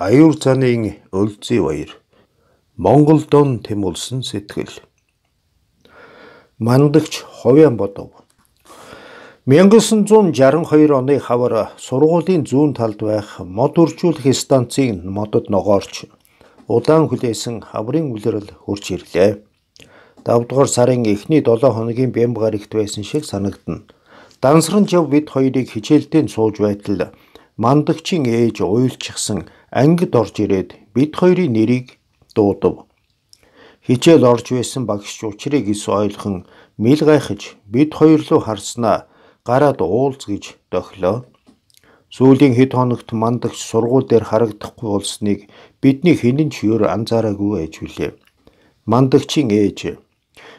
Аюур цааны өлзий баяр. Монгол дон тэмүүлсэн сэтгэл. Мандагч Ховян Бодов 1962 оны хавар сургуулийн зүүн талд байх мод үржүүлэх станцын модод ногоорч удаан хүлээсэн хаврын үлрэл хурж ирлээ. 5 дугаар сарын эхний 7 хоногийн бямб гарагт байсан шиг санагдна. Дансран жав бид хоёрыг хичээлдээ сууж байтал мандагчийн ээж уйлчихсан ангид орж ирээд бид хоёрын нэрийг дуудав. Хичээл орж байсан багш учрыг эс ойлгон мэл гайхаж бид хоёр руу харснаа гараад уулз гэж дохлоо. Сүүлийн хэд хоногт мандагч сургууль дээр харагдахгүй болсныг бидний хинэн ч өөр анзаараагүй ээж хүлээ. Мандагчийн ээж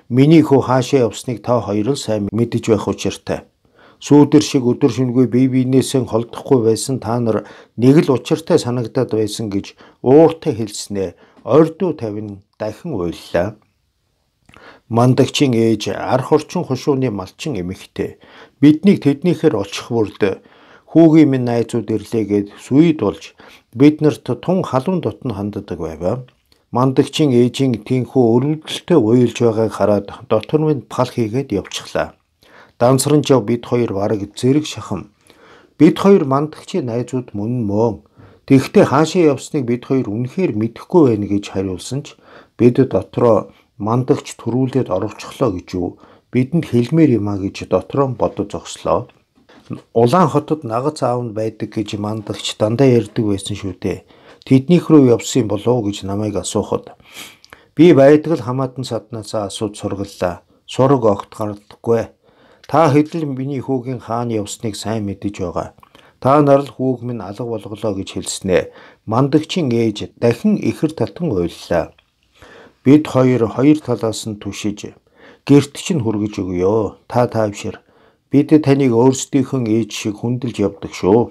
миний хүү хаашаа явсныг та хоёр л сайн мэдэж байх учиртай. Сүүдэр шиг өдөр шөнөгүй бие биенээсээ холдохгүй байсан та нар нэг л учиртай санагдаад байсан гэж ууртай хэлснээр ордуу тавин дахин уйллаа. Мандагчин ээж арх орчин хушууны малчин эмэгтэй. Биднийг тэднийхээр олчих бүрд хүүгийн минь найзууд ирлээгээд сүйд болж бид нарт тун халуун дотн ханддаг байваа. Мандагчин ээжийн тэнхүү өрөвдөлтөй уйлж байгааг хараад дотор минь пал хийгээд явчихлаа. Данцран жав бид хоёр бараг зэрэг шахам. Бид хоёр мандагчийн найзууд мөн мөн. Тэгэхдээ хаашаа явсныг бид хоёр үнэхээр мэдэхгүй байна гэж хариулсан ч бид дотроо мандагч төрүүлээд оруулчихлоо гэж юу бидэнд хэлмээр юм а гэж дотроо бодож зогслоо. Улаан хотод нагац аав нь байдаг гэж мандагч дандаа ярьдаг байсан шүү дээ. Тэднийх рүү явсан болов уу гэж намайг асуухад би байдаг л хамаатан саднаасаа асууж сургаллаа. Сураг огт гарахгүй. Та хэдэн миний хүүгийн хааны явсныг сайн мэдэж байгаа. Та нар л хүүг минь алга болголоо гэж хэлснэ. Мандагчин ээж дахин ихэр татан уйллаа. Бид хоёр хоёр талаас нь түшиж гэрт чинь хүргэж өгөө. Та таавшир. Бид таныг өөрсдийнхөө ээж шиг хүндэлж явдаг шүү.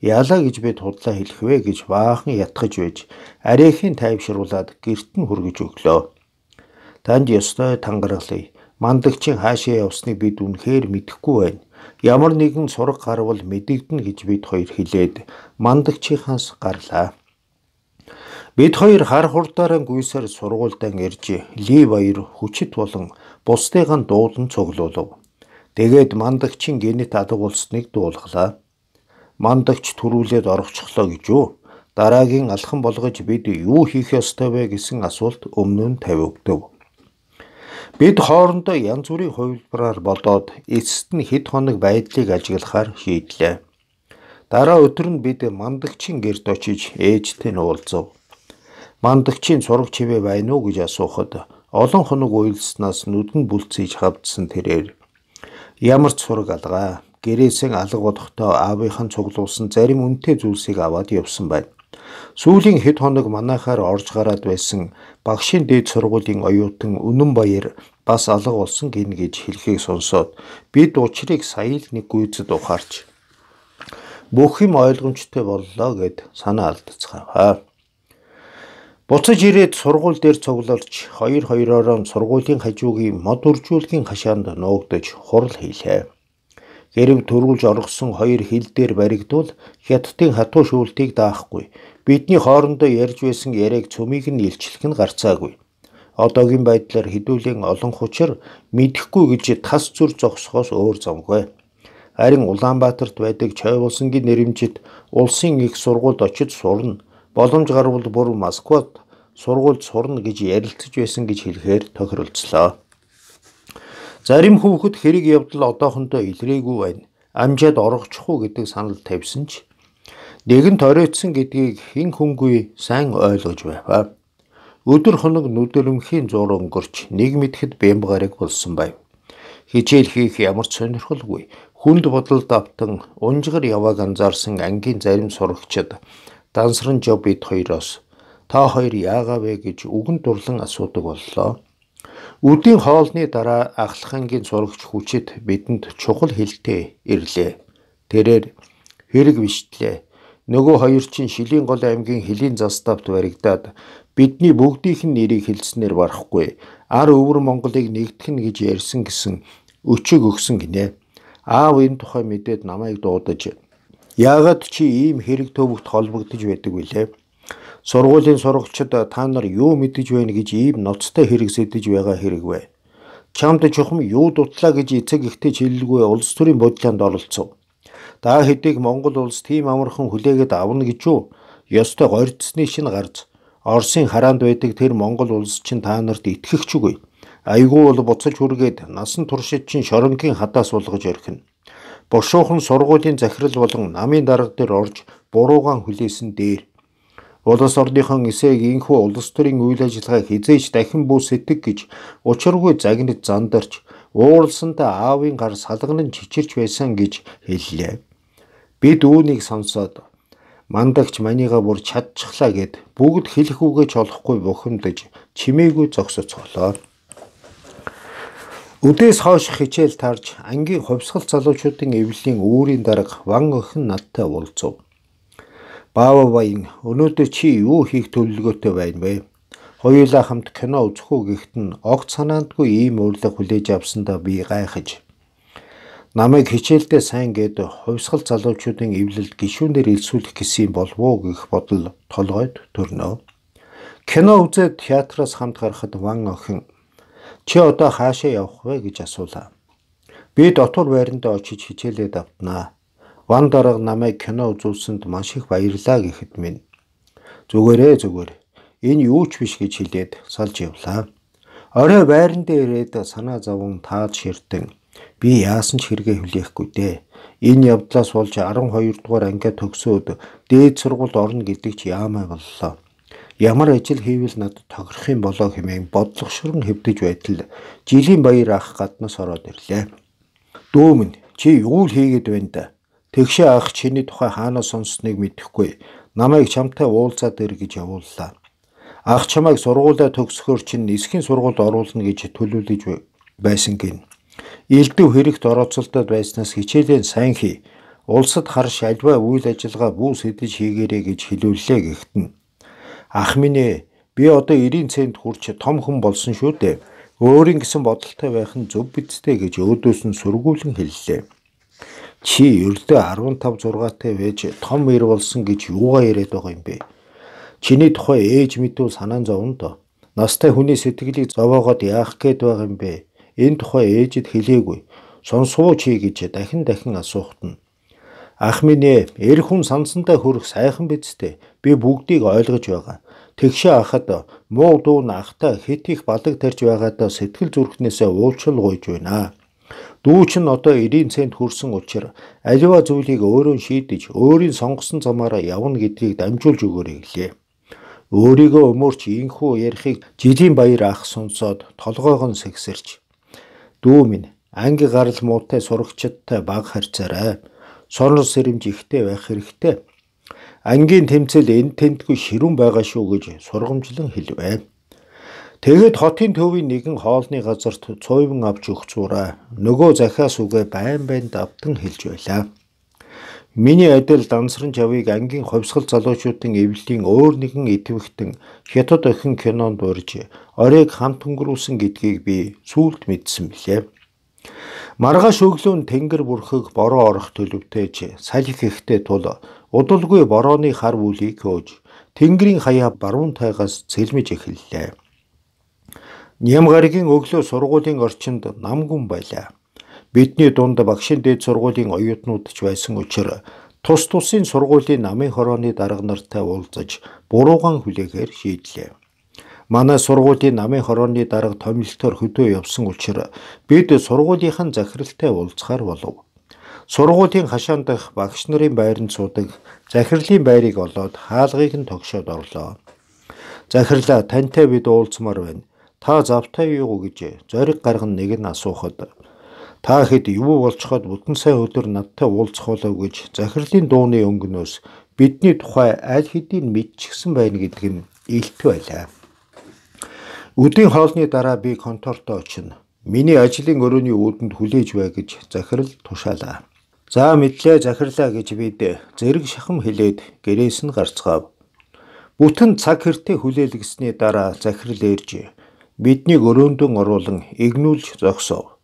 Яалаа гэж бид худлаа хэлэх вэ гэж баахан ятгахж байж арийнхын тайвшруулад гэрт нь хүргэж өглөө. Танд ёстой тангараглая мандагчийн хаашаа явсныг бид үнэхээр мэдэхгүй байна. Ямар нэгэн сураг гарвал мэдэгдэнэ гэж бид хоёр хэлээд мандагчийнхаас гарлаа. Бид хоёр хар хурдаараа гүйсээр сургуульдан ирж Ли баяр хүчит болон бусдыгаа дуулан цуглуулв. Тэгээд мандагчийн генет адаг улсныг дуулглаа. Мандагч төрүүлээд орохчлоо гэж юу? Дараагийн алхан болгож бид юу хийх ёстой вэ гэсэн асуулт өмнө нь тавигдав. Бид хоорондоо янз бүрийн хувилбараар болоод эцэст нь хэд хоног байдлыг ажиглахаар шийдлээ. Дараа өдөр нь бид мандагчийн гэрд очиж ээжтэй нь уулзав. Мандагчийн сураг чивээ байна уу гэж асуухад олон хоног уйлснаас нүдэн бүлцээж хавдсан тэрээр ямар ч сураг алгаа гэрээсэн алга бодохдоо аавынхан цуглуулсан зарим үнэтэй зүйлсийг аваад явсан байна. Сүүлийн хэд хоног манахаар орж гараад байсан багшийн дээд сургуулийн оюутан Үнэн Баяр бас алга болсон гин гэж хэлхийг сонсоод бид учрыг сая л нэг гүйцэд ухаарч бүх юм ойлгомжтой боллоо гэд санаа алдцгаа. Буцаж ирээд сургууль дээр цугларч хоёр хоёроороо сургуулийн хажуугийн мод үржүүлгийн хашаанд нуугдж хурал хийлээ. Гэрэв төрүүлж оргосон хоёр хил дээр баригдвал хятадын хатуу шүүлтийг даахгүй. Бидний хоорондоо ярьж байсан яриаг цөмийг нь илчлэх нь гарцаагүй. Одоогийн байдлаар хідүүлэн олон хүчир мэдэхгүй гэж тас зүр зогсохоос өөр замгүй. Харин Улаанбаатарт байдаг Чойволсонгийн нэрэмжит улсын их сургуульд очиж сурна. Боломж гарвал бүр Москвад сургуульд сурна гэж ярилцж байсан гэж хэлэхээр тохиролцлоо. Зарим хүүхэд хэрэг явдал одоохондоо илрээгүй байна. Амжаад оргочихгүй гэдэг санал тавьсан ч нэг нь торойтсон гэдгийг хэн хүнгүй сайн ойлгож байв. Өдөр хоног нүдэрмхийн зур өнгөрч нэг мэдхэд бямбгарыг болсон байв. Хичээл хийх ямар ч сонирхолгүй. Хүнд бодол давтан унжгар яваг анзаарсан ангийн зарим сурагчид дансран жоб бид хоёроос та хоёр яагавэ гэж үгэн дурлан асуудаг боллоо. Үдийн хоолны дараа ахлахангийн зурагч хүчит бидэнд чухал хэлтэй ирлээ. Тэрээр хэрэг биштлээ. Нөгөө хоёр чинь Шилийн гол аймгийн Хилийн заставт баригдаад бидний бүгдийнх нь нэрийг хэлснээр барахгүй ар өвөр Монголыг нэгтгэн гэж ярьсан гэсэн өчөг өгсөн гинэ. Аав энэ тухай мэдээд намайг дуудаж яагаад чи ийм хэрэг төвөгт холбогдож байдаг вүлээ? Сургуулийн сурагчид та нар юу мэдэж байна гэж ийм ноцтой хэрэг сэдэж байгаа хэрэг вэ? Чамд чухам юу дутлаа гэж эцэг ихтэй хэлэлгүй улс төрийн бодлоонд оролцов. Даа хэдийг Монгол улс тийм амархан хүлээгээд авна гэж юу? Ёстой горьцсны шин гарц. Оросын хараанд байдаг тэр Монгол улс чинь та нарт итгэх ч үгүй. Айгүй бол буцаж хүргээд насан туршид чинь шоронгийн хадаас болгож орхино. Бошуухан сургуулийн захирал болон намын дарга дээр орж буруугаан хүлээсэн дээр Улс орныхон эсээг инхүү улс төрийн үйл ажиллагаа хизээж дахин бүсэдэг гэж учиргүй загнаж зандарч ууралсандаа аавын гар салганан чичирч байсан гэж хэллээ. Бид үүнийг сонсоод мандагч манийга бүр чадчихлаа гэд бүгд хэлэх үгээ ч олохгүй бухимдаж чимээгүй зогсож цоглоо. Өдөөс хойш хичээл тарж ангийн хувьсгал залуучуудын эвлэлийн үүрийн дарга Ван охин надтай уулзв. Баава баян өнөөдөр чи юу хийх төлөвлөгөөтэй байна вэ? Хоёулаа хамт кино үзэх үү гэхэд нь огт санаандгүй ийм өөрлөг хүлээж авсандаа би гайхаж намайг хичээлдээ сайн гээд хувьсгал залуучуудын эвлэлд гишүүнээр илсүүлэх гэсэн болов уу гэх бодол толгойд төрнө. Кино үзээд театраас хамт гарахад ван охин чи одоо хаашаа явах вэ гэж асуулаа. Би дотор байрандаа очиж хичээлээ давтнаа. Ван дарга намайг кино үзүүлсэнд маш их баярлаа гэхэд минь зүгээрээ зүгээр энэ юу ч биш гэж хэлээд салж явлаа. Орой байран дээр ирээд санаа зовон таад ширдэн би яасан ч хэрэгэ хүлээхгүй дээ. Энэ явдлаас болж 12 дугаар ангиа төгсөөд дээд сургуульд орно гэдэг ч яамай боллоо. Ямар ажил хийвэл надад тохирох юм болоо хэмээн бодлогошрон хэвдэж байтал жилийн баяр ах гаднаас ороод ирлээ. Дөө минь чи юу л хийгээд байна да? Тэгшээ ах чиний тухай хаанаас сонссныг мэдэхгүй. Намайг чамтай уулзаад ир гэж явууллаа. Ах чамайг сургуулаа төгсөхөөр чинь эсхийн сургуульд оруулна гэж төлөвлөж байсан гин. Элдв хэрэгт орооцолдод байснаас хичээлийн сайн хий. Улсад харш альва үйл ажиллагаа бүс хэдэж хийгээрэй гэж хэлүүллээ гэгтэн. Ах минь ээ Би одоо 90 цент хүрч том хүн болсон шүү дээ. Өөрийн гэсэн бодолтой байх нь зөв бидтэй гэж өөдөөс нь сүргүүлэн хэллээ чи ердөө 15 6-тай байж том ир болсон гэж юугаа яриад байгаа юм бэ? Чиний тухай ээж мэдв санаан зовно доо. Настай хүний сэтгэлийг зовоогоод яах гээд байгаа юм бэ? Энэ тухай ээжэд хэлээгүй. Сонсуу чи гэж дахин дахин асуухтана. Ах минь ээ, эр хүн сансантай хөрөх сайхан биз дээ. Би бүгдийг ойлгож байгаа. Тэгшээ ахад муу дүүн ахта хит их балаг тарж байгаадаа сэтгэл зүрхнээсээ уулчлал гуйж байна. Дүүч нь одоо 90 цент хүрсэн учраас аливаа зүйлийг өөрөө шийдэж, өөрийн сонгосон замаараа явна гэдгийг дамжуулж өгөөрэй гэлээ. Өөрийгөө өмөрч инхүү ярихыг жилийн баяр ах сонсоод толгойг нь сэгсэрч. Дүү минь анги гарал муутай сурагчдтай баг харьцаарай. Сонор сэрэмж ихтэй байх хэрэгтэй. Ангийн тэмцэл энэ тентгүй ширүүн байгаа шүү гэж сургамжлан хэлвэ. Тэгээд хотын төвийн нэгэн хоолны газарт цуйван авч өгч зураа. Нөгөө захиас үгээ байн байн давтан хэлж байлаа. Миний адил дансран чавыг ангийн ховсгол залуучуудын эвлэлийн өөр нэгэн идэвхтэн хятад охин кинонд урьж оройг хамт өнгөрүүлсэн гэдгийг би сүүлд мэдсэн билээ. Маргааш өглөөн тэнгэр бүрхэг бороо орох төлөвтэйж салхи ихтэй тул удалгүй борооны хар үлийг хөөж тэнгэрийн хаяа баруун тайгаас цэлмэж эхэллээ. Нямгаригийн өглөө сургуулийн орчинд намгүн байлаа. Бидний дунд багшийн дээд сургуулийн оюутнууд ч байсан учраас тус тусын сургуулийн намын хорооны дарга нартай уулзаж буруугаан хүлээхээр шийдлээ. Манай сургуулийн намын хорооны дарга томилтоор хөдөө явсан учраас бид сургуулийнхан захиралтай уулзахаар болов. Сургуулийн хашаан дах багш нарын байранд суудаг захирлын байрыг олоод хаалгыг нь тогшоод орлоо. Захирлаа тантай бид уулзмаар байна. Та завтай юу гэж зориг гарган нэг нь асуухад та хэд юу болцоход бүтэн сайн өдөр надтай уулзах болов гэж захирлын дууны өнгнөөс бидний тухай аль хэдийн мэдчихсэн байна гэдг нь илтгэв байлаа. Өдийн хоолны дараа би контортой очино. Миний ажлын өрөөний үүдэнд хүлээж бай гэж захирал тушаалаа. За мэдлээ захирлаа гэж бид зэрэг шахам хилээд гэрээс нь гарцгаав. Бүтэн цаг хэртэ хүлээлгэсний дараа захирал иржээ биднийг өрөөндөн оруулан игнүүлж зогсов.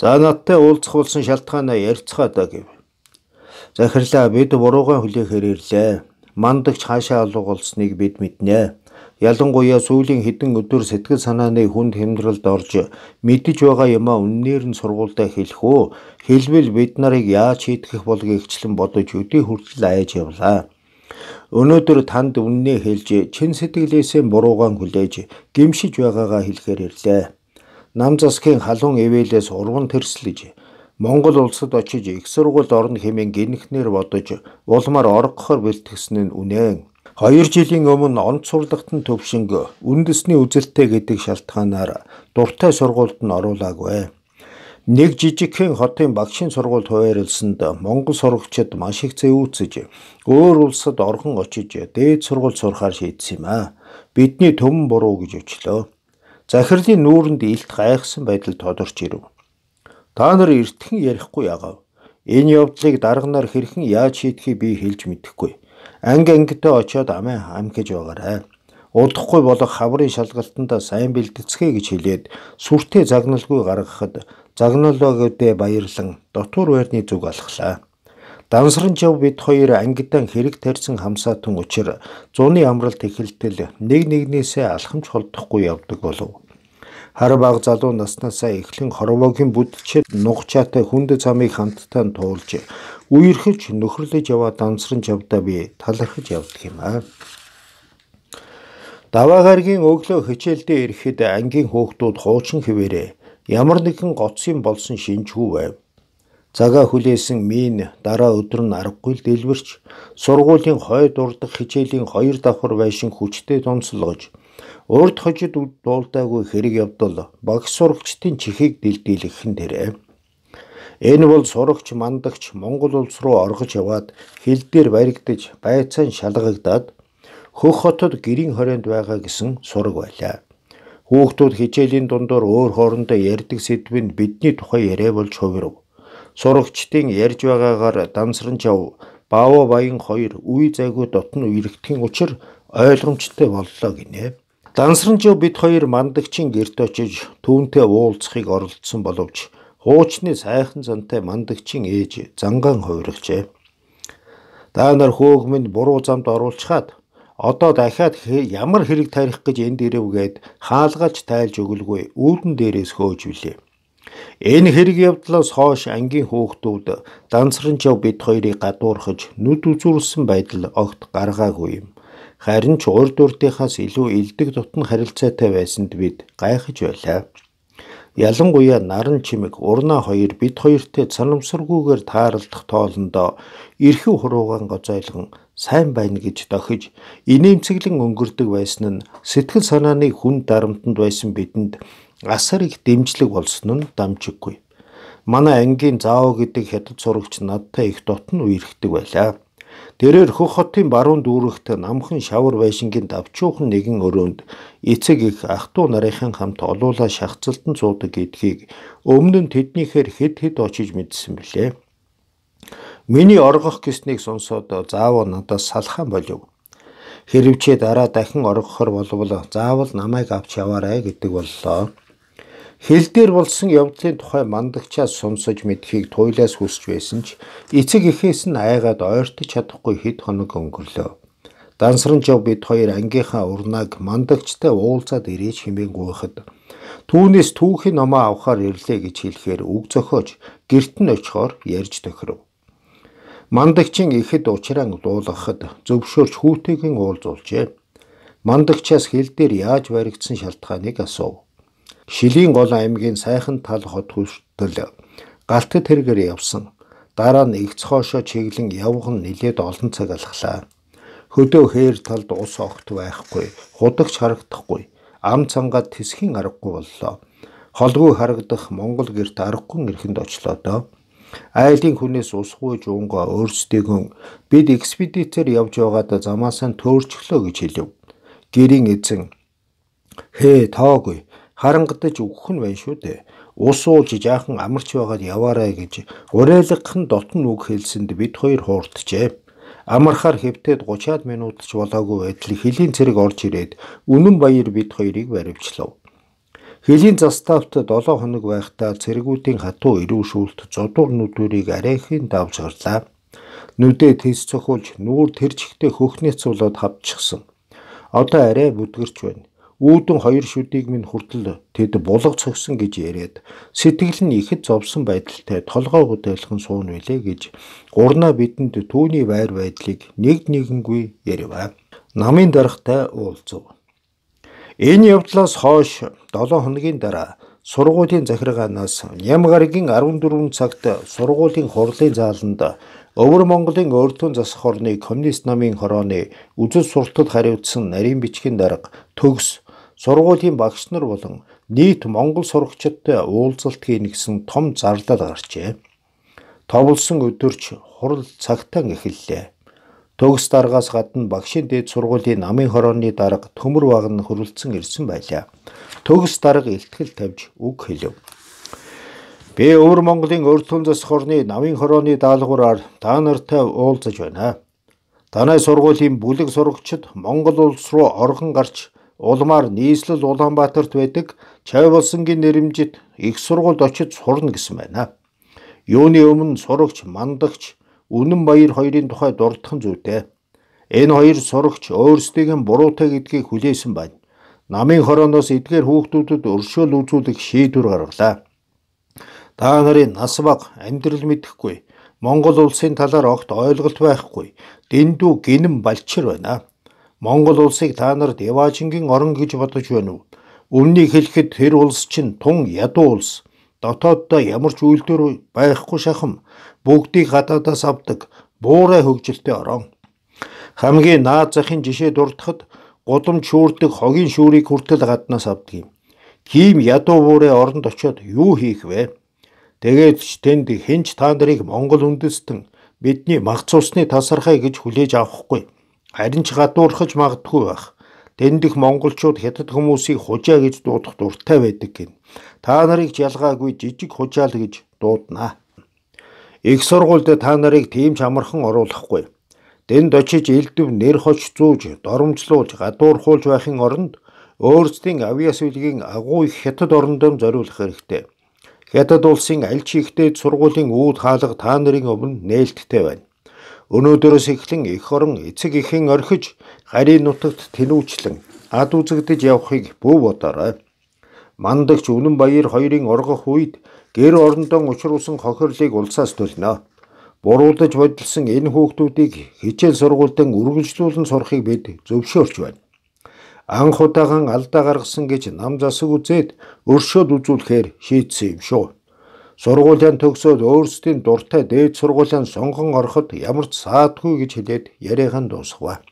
За надтай уулзах болсон шалтгаанаа ярьцгаа да гэв. Захирлаа бид буруугаа хүлээхээр ирлээ. Мандагч хаашаа алга болсныг бид мэднэ. Ялангуяа сүүлийн хэдэн өдөр сэтгэл санааны хүнд хямдралд орж мэдж байгаа юмаа үннээр нь сургуультай хэлэх үү? Хэлбэл бид нарыг яаж шийтгэх болгыг ичлэн бодож өдөө хүртэл айж явлаа. Өнөөдөр танд үннээ хэлж, чин сэтгэлээсээ буруугаан хүлээж, гимшиж байгаагаа хэлэхээр ирлээ. Нам засгийн халуун ивэлээс урган тэрслэж, Монгол улсад очиж их сургуульд орно хэмээн гинхнэр бодож, улмаар оргохоор бэлтгэсэн нь үнэн. 2 жилийн өмнө онц сурлагтан төвшинг үндэсний үзэлтэй гэдэг шалтгаанаар дуртай сургуульд нь оруулаагүй. Нэг жижигхэн хотын багшийн сургуульд хуваарлсанд Монгол сурагчид маш их зэвүүцэж, өөр улсад орхон очиж дээд сургууль сурахаар шийдсэн юм аа. Бидний төмөн буруу гэж өчлөө. Захирлын нүүрэнд илт гайхсан байдал тодорч ирв. Та нар эртхэн ярихгүй яагав. Энэ явдлыг дарга нар хэрхэн яаж шийдэхийг би хэлж мэдэхгүй. Анг ангидаа очиод амиа амхиж байгаарай урдахгүй болох хаврын шалгалтанд сайн бэлтгэцгээе гэж хэлээд сүртэй загналгүй гаргахад загнуулаа гэдээ баярлан дотуур байрны зүг алхлаа. Дансран жав бид хоёр ангидан хэрэг тарьсан хамсаатан учир зууны амралт эхэлтэл нэг нэгнээсээ алхамж холдохгүй явдаг болов. Хар баг залуу наснаасаа эхлэн хорвоогийн бүдчэд нугчаатай хүнд замыг хамтдаа туулж үерхэж нөхрлөж яваа дансран жавда би талархаж явдаг юм аа. Даваа гаргийн өглөө хичээлдээ ирэхэд ангийн хүүхдүүд хуучин хിവэрээ Ямар нэгэн гоцсон болсон шинжгүй байв. Загаа хүлээсэн мин дараа өдөр нь аргагүй л дэлбэрч сургуулийн хойд урдах хичээлийн хоёр давхар байшин хүчтэй тонцолгож урд хожид дуулдаагүй хэрэг явдал багш сурагчдын чихийг дэлдүүлэхэн тэрэ. Энэ бол сурагч мандагч Монгол улс руу оргож яваад хил дээр баригдаж байцаан шалгагдаад хөх хотод гэрийн хорионд байгаа гэсэн сураг байлаа. Хүүхдүүд хичээлийн дундуур өөр хоорондоо ярьдаг сэдв нь бидний тухай яриа болж хувирв. Сурагчдын ярьж байгаагаар дансран чав Бао Баян хоёр үе зайгүй дотн үерхтгэн учир ойлгомжтой боллоо гинэ. Дансран чав бид хоёр мандагчин гэрт очиж түүнтэй уулзахыг оролдсон боловч хуучны сайхан зантай мандагчин ээж зангаан хувирчээ. Даа нар хөөгмөнд буруу замд оруулчихад одоо дахиад ямар хэрэг тарих гэж энд ирэвгээд хаалгалж тайлж өгөлгүй үүдэн дээрээс хөөж билээ. Энэ хэрэг явдлаас хойш ангийн хүүхдүүд дансранчав бид хоёрыг гадуурхаж нүд үзүүлсэн байдал огт гаргаагүй юм. Харин ч урд урдынхаас илүү элдэг тутан харилцаатай байсанд бид гайхаж байлаа. Ялангуяа наран чимэг урна хоёр бид хоёртэй санамсаргүйгээр тааралдах тоолондоо эрхүү хуруугаан гозойлгон сайн байна гэж дохиж инээмцэглэн өнгөрдөг байсан нь сэтгэл санааны хүн дарамтнд байсан бидэнд асар их дэмжлэг болсон нь дамжиггүй. Манай ангийн заав гэдэг хятад сурагч надтай их дотн үерхдэг байлаа. Тэрээр хөх хотын баруун дүүрэгт намхан шавар байшингийн давчуухан нэгэн өрөөнд эцэг их ах トゥ нарийнхын хамт олуулаа шахацлтан цуудаг гэдгийг өмнө нь тэднийхээр хэд хэд очиж мэдсэн билээ. Миний оргох гэснийг сонсоод заавал надаас салхаан болов. Хэрвчээ дараа дахин оргохоор болвол заавал намайг авч яваарай гэдэг боллоо. Хил дээр болсон явдлын тухай мандагчаас сумсаж мэдхийг туйлаас хүсч байсан ч эцэг эхээс нь айгаад ойртож чадахгүй хэд хоног өнгөрлөө. Дансран жав бид хоёр ангийнхаа урнааг мандагчтай уулзаад ирээч хэмээнгүй хад түүнээс түүхийн номоо авахаар ирлээ гэж хэлэхээр үг зохиож гэрт нь очихоор ярьж тохиров. Мандагчин ихэд уучраан дуулгахад зөвшөөрч хүүтэйгэн уулзуулжээ. Мандагчаас хил дээр яаж баригдсан шалтгааныг асуув. Шилийн гол аймгийн сайхан тал хот хүртэл галтд хэрэгээр явсан. Дараа нь игц хоошо чиглэн явган нилээд олон цаг алхлаа. Хөдөө хээр талд ус огт байхгүй, худагч харагдахгүй, ам цангаад тисхийн аргагүй боллоо. Холгүй харагдах Монгол герт аргагүй эрхэнд очлоо доо. Айлын хүнээс усгүй жуунгаа өөрсдийгөө бид экспедицээр явж байгаадаа замаасаа төөрчлөө гэж хэлв. Гэрийн эзэн хээ тоогүй харангадаж өгөх нь байна шүү дээ. Ус ууж жаахан амарч байгаад яваарай гэж урайлахын дотн үг хэлсэнд бид хоёр хуурджээ. Амархаар хэвтээд 30-аад минут ч болоогүй байтал хилийн цэрэг орж ирээд үнэн баяр бид хоёрыг баривчлав. Хэлийн заставт 7 хоног байхдаа цэргүүдийн хатуу ирүүшүүлт зодуур нүдвэрийг арайхийн давж гарлаа. Нүдээ тэлс цохолж нүүр тэрчгтээ хөхний цулууд хавчихсан. Одоо арай бүдгэрч байна. Үүдэн хоёр шүдийг минь хүртэл тэд булга цогсон гэж яриад сэтгэл нь ихэд зовсон байдалтай толгой хөдөөлхөн суун билээ гэж гурна бидэнд түүний байр байдлыг нэг нэгэнгүй ярьваа. Намын дарахтай уулзв. Энэ явдлаас хойш 7 хоногийн дараа сургуулийн захиргаанаас Нямгаргийн 14 цагт сургуулийн хурлын зааланд Өвөр Монголын Өртөн засах орны коммунист намын хорооны үзэл сурталд хариуцсан нарийн бичгийн дарга төгс сургуулийн багш нар болон нийт Монгол сурагчдтай уулзалт хийнэ гэсэн том зарлал гарчээ. Товлсон өдөрч хурал цагтаа эхэллээ. Төгс даргаас гадна багшийн дээд сургуулийн намын хорооны дарга төмөр баг нь хөрвөлдсөн ирсэн байлаа. Төгс дарга ихтгэл тавьж үг хэлв. Би Өвөр Монголын Өртөн засах орны намын хорооны даалгавраар та нартай уулзаж байна. Танай сургуулийн бүлэг сурагчид Монгол улс руу орхон гарч улмаар нийслэл Улаанбаатарт байдаг Чайволсонгийн нэрэмжит их сургуульд очиж сурна гэсэн байна. Юуны өмнө сурагч, мандагч Үнэн Баяр хоёрын тухай дурдхан зүйтэй. Энэ хоёр сурагч өөрсдийн буруутай гэдгийг хүлээсэн байна. Намын хорооноос эдгээр хүүхдүүдэд өршөөл үзүүлэх шийдвэр гаргалаа. Та нарын нас бага амьдрал мэдхгүй Монгол улсын талаар огт ойлголт байхгүй дэндүү гинэн балчир байна. Монгол улсыг та нарт Яваажингийн орон гэж бодож байна уу? Өмнөний хэлэхэд тэр улс чинь тун ядуу улс дотооддоо ямар ч үйлдвэр байхгүй шахам бүгдийг гадаадаас авдаг буурай хөгжилтэй орон. Хамгийн наад захын жишээ дурдхад гудам шүүрдэг хогийн шүүрийг хүртэл гаднаас авдаг юм. Ким ядуу буурай оронд очиод юу хийх вэ? Тэгээд ч тэнд хинч та нарыг Монгол үндэстэн бидний мах цусны тасархай гэж хүлээж авахгүй. Харин ч гадуурхаж магадгүй байх. Тэндх монголчууд хятад хүмүүсийг хужаа гэж дуудах дуртай байдаг гин. Та нарыг ялгаагүй жижиг хужаал гэж дуудана. Их сургуульд та нарыг тийм ч амархан оруулахгүй. Дэнд очиж элдв нэр хож зүүж, доромжлуулж, гадуурхуулж байхын оронд өөрсдийн авьяас үлгийн агуу их хятад орондоо зориулах хэрэгтэй. Хятад улсын аль ч ихтэй сургуулийн үүд хаалга та нарын өмнө нээлттэй байна. Өнөөдөрөөс эхлэн эх орон эцэг эхийн орхиж, гарийн нутагт тэнүүчлэн ад үзэгдэж явахыг бүү бодорой мандагч Үнэн Баяр хоёрын оргох үед гэр орондоо учруулсан хохирлыг улсаас төлнө. Буруулдаж бодилсан энэ хүүхдүүдийг хичээл сургуультан үргэлжлүүлэн сурахыг бид зөвшөөрч байна. Анх удаан алдаа гаргасан гэж нам засаг үзээд өршөөд үзүүлэхээр шийдсэн юм шүү. Сургуулийн төгсөөд өөрсдийн дуртай дээд сургуулийн сонгон ороход ямар ч саадгүй гэж хэлээд яриахан дуусгав.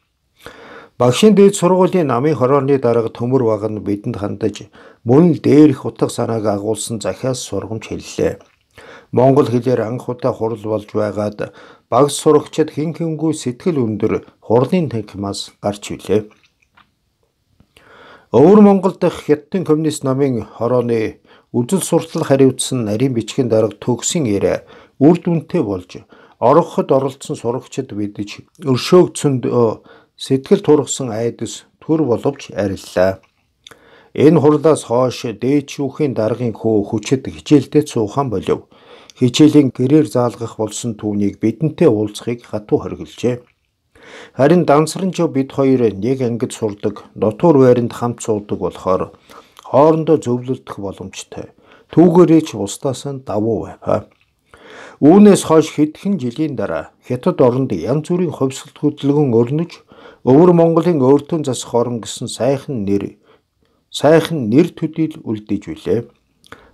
Багшийн дээд сургуулийн намын хорооны дарга төмөр баг нь бидэнд хандаж мөн дээрх утга санааг агуулсан захиас сургамж хэллээ. Монгол хэлээр анх удаа хурал болж байгаад баг сурагчид хэн хэнгүй сэтгэл өндөр хурлын танхимаас гарч илээ. Өвөр Монгол дахь хятадын коммунист намын хорооны үзэл суртал хариуцсан нарийн бичгийн дарга төгсөн ирээ үрд үнтэй болж ороход оролцсон сурагчид бидэж өршөөгцөнд э, сэтгэл тургасан айдас төр боловч ариллаа. Энэ хурлаас хойш дээдшүүхийн даргын хөө хүчит хичээлдээ цуухан болов. Хичээлийн гэрээр заалгах болсон түүнийг бидэнтэй уулзахыг хатуу хориглжээ. Харин дансранч бид хоёр нэг ангид сурдаг, дотуур байранд хамт суудаг болохоор хоорондоо зөвлөлдөх боломжтой. Түүгээрээ ч устдаас нь давуу байв. Үүнээс хойш хэдхэн жилийн дараа хятад оронд янз бүрийн хувьсалт хөдөлгөөн өрнөж өвөр Монголын өөртөө засах орн гэсэн сайхан нэр сайхан нэр төдийл үлдэж билээ.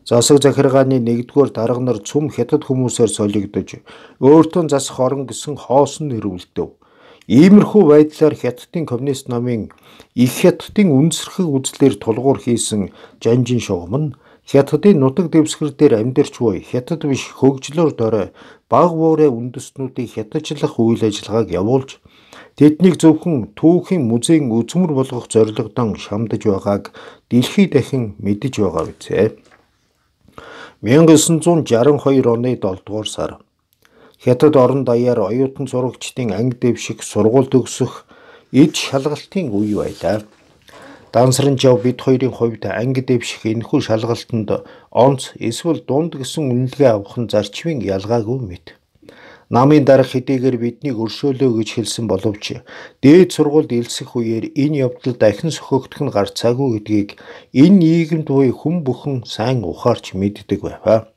Засаг захиргааны 1-р дарга нар цөм хятад хүмүүсээр солигдож өөртөө засах орон гэсэн хоосон нэрвэлдэв. Иймэрхүү байдлаар хятадын коммунист намын их хятадын үнсэрхэг үзлэр тулгуур хийсэн Жанжин шугам нь хятадын нутаг дэвсгэр дээр амьдарч буй хятад биш хөгжлөөр дорой баг буурай үндэстнүүдийг хятадчлах үйл ажиллагааг явуулж Тэднийг зөвхөн түүхийн музейн үзмөр болгох зорилгодон шамдаж байгааг дэлхий дахин мэдэж байгаа биз. 1962 оны 7-р сар Хятад орон даяар оюутан сурагчдын анги дэвших сургууль төгсөх эд шалгалтын үе байлаа. Дансрын жав бид хоёрын хувьд анги дэвших энэхүү шалгалтанд онц эсвэл дунд гэсэн үнэлгээ авах нь зарчмын ялгаагүй мэт намын дарга хэдийгээр биднийг өршөөлөө гэж хэлсэн боловч дээд сургуульд элсэх үеэр энэ явдал дахин сөхөгдөх нь гарцаагүй гэдгийг энэ нийгэмд буй хүн бүхэн сайн ухаарч мэддэг байваа.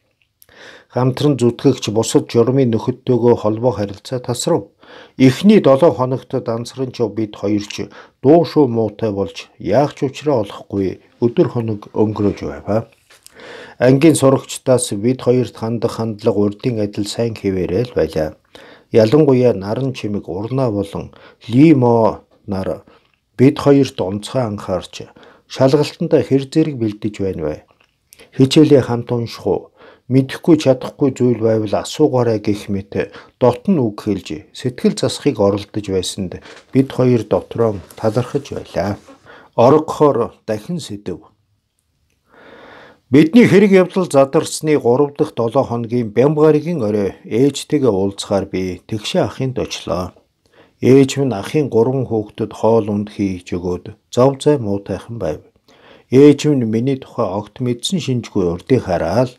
Хамтран зүтгэгч бусад журмын нөхөддөөгөө холбоо харилцаа тасрав. Эхний 7 хоногт дансран ч бид хоёр ч дуу шуу муутай болж яах ч учраа олохгүй өдөр хоног өнгөрөөж байваа. Ангийн сурагчдаас бид хоёрт хандах хандлага урдын адил сайн хിവэрэл байлаа. Ялангуяа наран чимэг урна болон лимо нар бид хоёрт онцгой анхаарч шалгалтанда хэр зэрэг бэлдэж байна вэ? Хичээлээ хамт унших уу? Мэдхгүй чадахгүй зүйл байвал асуугаарай гэх мэт дотн үг хэлж сэтгэл засхийг оролдож байсанд бид хоёр дотроо талархаж байлаа. Оргохоор дахин сэдв Бидний хэрэг явдал задарсны 3 дахь 7 хоногийн бямгаригийн орой ээжтэйгээ уулзахаар би тэгшээ ахын дочлоо. Ээж минь ахын 3 хүүхдэд хоол унд хийж өгөөд зов зай муутайхан байв. Ээж минь миний тухай огт мэдсэн шинжгүй урдыг хараал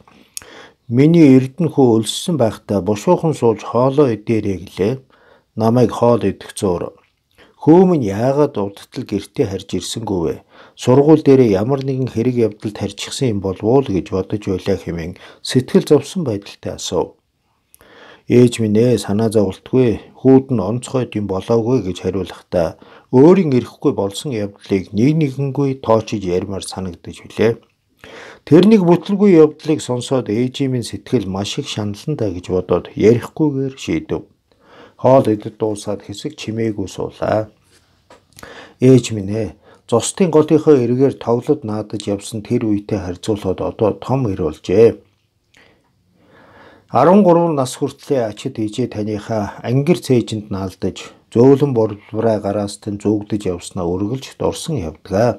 миний эрдэн хүү өлссөн байхдаа бушуухан сууж хоолоо идээрэй гэлээ. Намайг хоол идэх зуур. Хүү минь яагаад урдтал гэртээ харж ирсэнгүй вэ? сургууль дээрээ ямар нэгэн хэрэг явдалд харьчихсан юм болов уу гэж бодож байлаа хэмээн сэтгэл зовсон байдалтай асуув. Ээж минь ээ санаа зовлтгүй хүүд нь онцгойд юм болоогүй гэж хариулахдаа өөрийн эрэхгүй болсон явдлыг нэг нэгэнгүй тоочж ярмаар санагдаж хүлээ. Тэрнийг бүтлгүй явдлыг сонсоод ээжийн сэтгэл маш их шаналнтай гэж бодоод ярихгүйгээр шийдэв. Хоол идэл дуусаад хэсэг чимээгүй суулаа. Ээж минь ээ Зустын голынхоо эргээр товлод наадаж явсан тэр үедээ харьцуулахад одоо том эр болжээ. 13 нас хүртлээр ачид ижээ таныхаа ангир цээжинд наалдаж зөөлөн борлбраа гараас тань зүгдэж явснаа өргөлж дурсан явдгаа.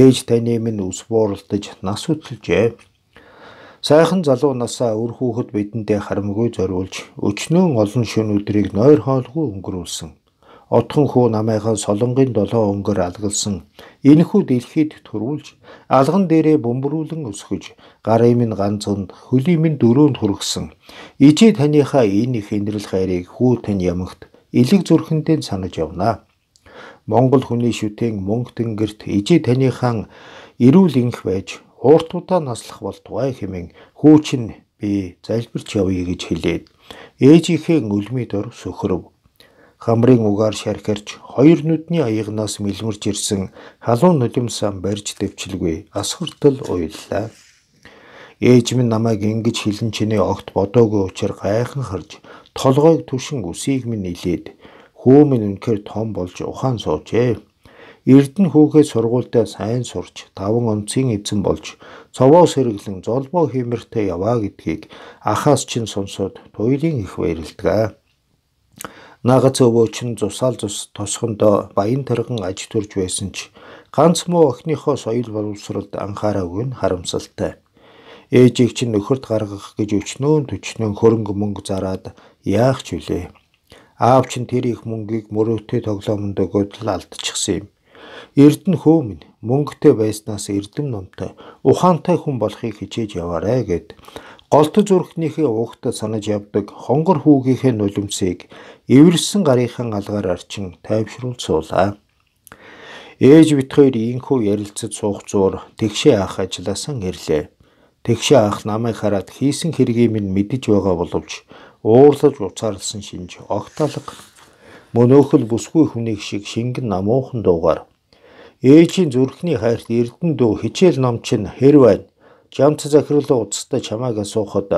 Ээж таны минь ус бууралдаж нас хөтлжээ. Сайхан залуу насаа өр хүүхэд бидэндээ харамгүй зориулж өчнөө олон шөнө өдрийг нойр хоолгүй өнгөрүүлсэн. Отхон хүү намынхан солонгийн долоо өнгөөр алгалсан. Энэхүү дэлхийд төрүүлж алган дээрээ бөмбөрүүлэн өсгөж гарын минь ганцанд хөлийн минь дөрөөнд хүргэсэн. Ижээ таныхаа энэ их энэрл хайрыг хүү тань ямагт элэг зүрхэндээ санаж явнаа. Монгол хүний шүтэн мөнгө тэнгэрт ижээ таныхаан эрүүл инх байж ууртуудаа наслах болтугай хэмээн хүү чинь би залбирч явъя гэж хэлээд ээжийнхээ өлмид ор сөхөрөв хамрын угаар шархирч хоёр нүдний аягнаас мэлмэрж ирсэн халуун нулим сан барьж дэвчилгүй асхуртал уйллаа. Ээж минь намайг ингэж хилэн чиний огт бодоогүй учраа гайхан харж толгойг түшин үсийг минь нилээд хөө минь үнэхээр том болж ухаан суужээ. Эрдэнэ хүүгээ сургуультай сайн сурч, таван онцгийн эзэн болж, цовоо сэргэлэн золбоо хиймэртэй яваа гэдгийг ахаас чинь сонсоод туйлын их баярлдгаа. Нагц өвөөч нь зусаал зус тосхондоо баян тэргэн аж төрж байсан ч ганц муу охиныхоо соёл боловсролд анхаараагүй нь харамсалтай. Ээжийг чинь нөхөрт гаргах гэж өчнөөн төчнөөн хөрөнгө мөнгө зараад яах ч вүлээ. Аав чинь тэр их мөнгийг мөрөөтэй тоглоомонд өгөөд л алдчихсан юм. Эрдэнэ хөө минь мөнгөтэй байснаас эрдэм номтой ухаантай хүн болохыг хичээж яваарэ гэд Голтой зүрхнийхээ уухтад санаж явдаг хонгор хүүгийнхээ нулимсыг эвэрсэн гарынхан алгаар арчин тайвшруулж суулаа. Ээж бит хоёр ийхүү ярилцаж суух зуур тэгшээ ах ажилласан ирлээ. Тэгшээ ах намайг хараад хийсэн хэргийг минь мэдэж байгаа боловч уурлаж уцаарлсан шинж огталга мөнөөхөл бүсгүй хүнийг шиг шингэн намуухан дуугаар ээжийн зүрхний хайрт эрдэн дөө хичээл нам чинь хэр байна Жамц захирлуу уцтай чамааг асуухад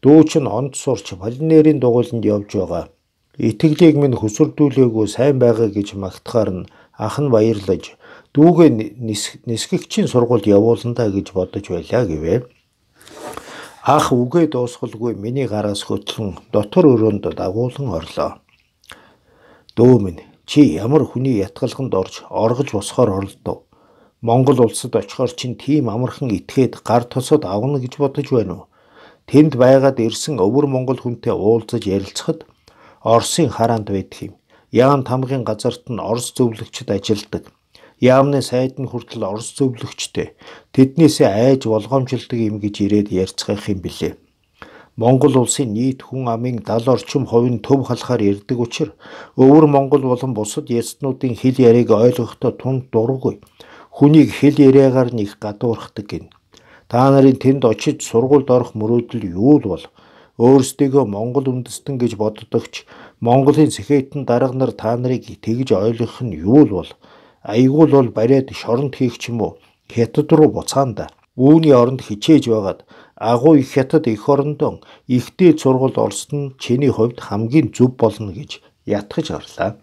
дүү чинь онд сурч балинерийн дугууланд явж байгаа. Итгэлийг минь хөсөрдүүлээгүй сайн байгаа гэж магтахаар нь ах нь баярлаж дүүгээ нисгэгчийн сургуульд явуулна гэж бодож байлаа гэвэ. Ах үгээ дуусгалгүй миний гараас хөтлөн дотор өрөөнд дагуулan орлоо. Дөө минь чи ямар хүний ятгалганд орж оргож босхоор оролдов. Монгол улсад очихоор чинь тийм амархан итгээд гар тосод авна гэж бодож байна уу? Тэнд байгаад ирсэн өвөр монгол хүнтэй уулзаж ярилцахад Оросын хараанд байдаг юм. Яам тамгын газарт нь Орос зөвлөгчд ажилладаг. Яамны сайд нь хүртэл Орос зөвлөгчтэй. Тэднээсээ айж болгоомжлдог юм гэж ирээд ярьцгаах юм билээ. Монгол улсын нийт хүн амын 70 орчим хувийн төв халахаар ирдэг учраас өвөр монгол болон бусад ястнуудын хэл яриаг ойлгохдоо тунд дурггүй. Хүнийг хэл яриагаар нэг гадуурхдаг гин. Та нарын тэнд очиж сургуульд орох мөрөөдөл юу л бол өөрсдийгөө Монгол үндэстэн гэж боддогч Монголын сэхэтэн дарга нар та нарыг тэгж ойлгох нь юу л бол айгуул бол бариад шоронд хийх ч юм уу хятад руу буцаанда үүний оронд хичээж байгаад агуу их хятад эх орондоо ихтэй сургуульд орсон нь чиний хувьд хамгийн зөв болно гэж ятгах орлаа.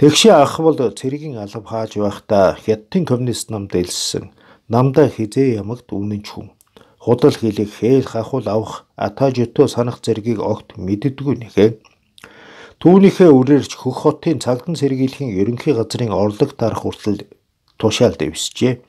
Тэгшээ ах бол цэргийн алав хааж байхдаа хятадын коммунист намд элссэн. Намдаа хизээ ямагт үнэнч хүн. Худал хилэг хэл хахуул авах атажитөө санах зэргийг огт мэддэггүй нэхэ. Түүнийхээ үрээрч хөх хотын цагдан сэргийлхэн ерөнхий газрын орлог тарах хүртэл тушаал дэвсжээ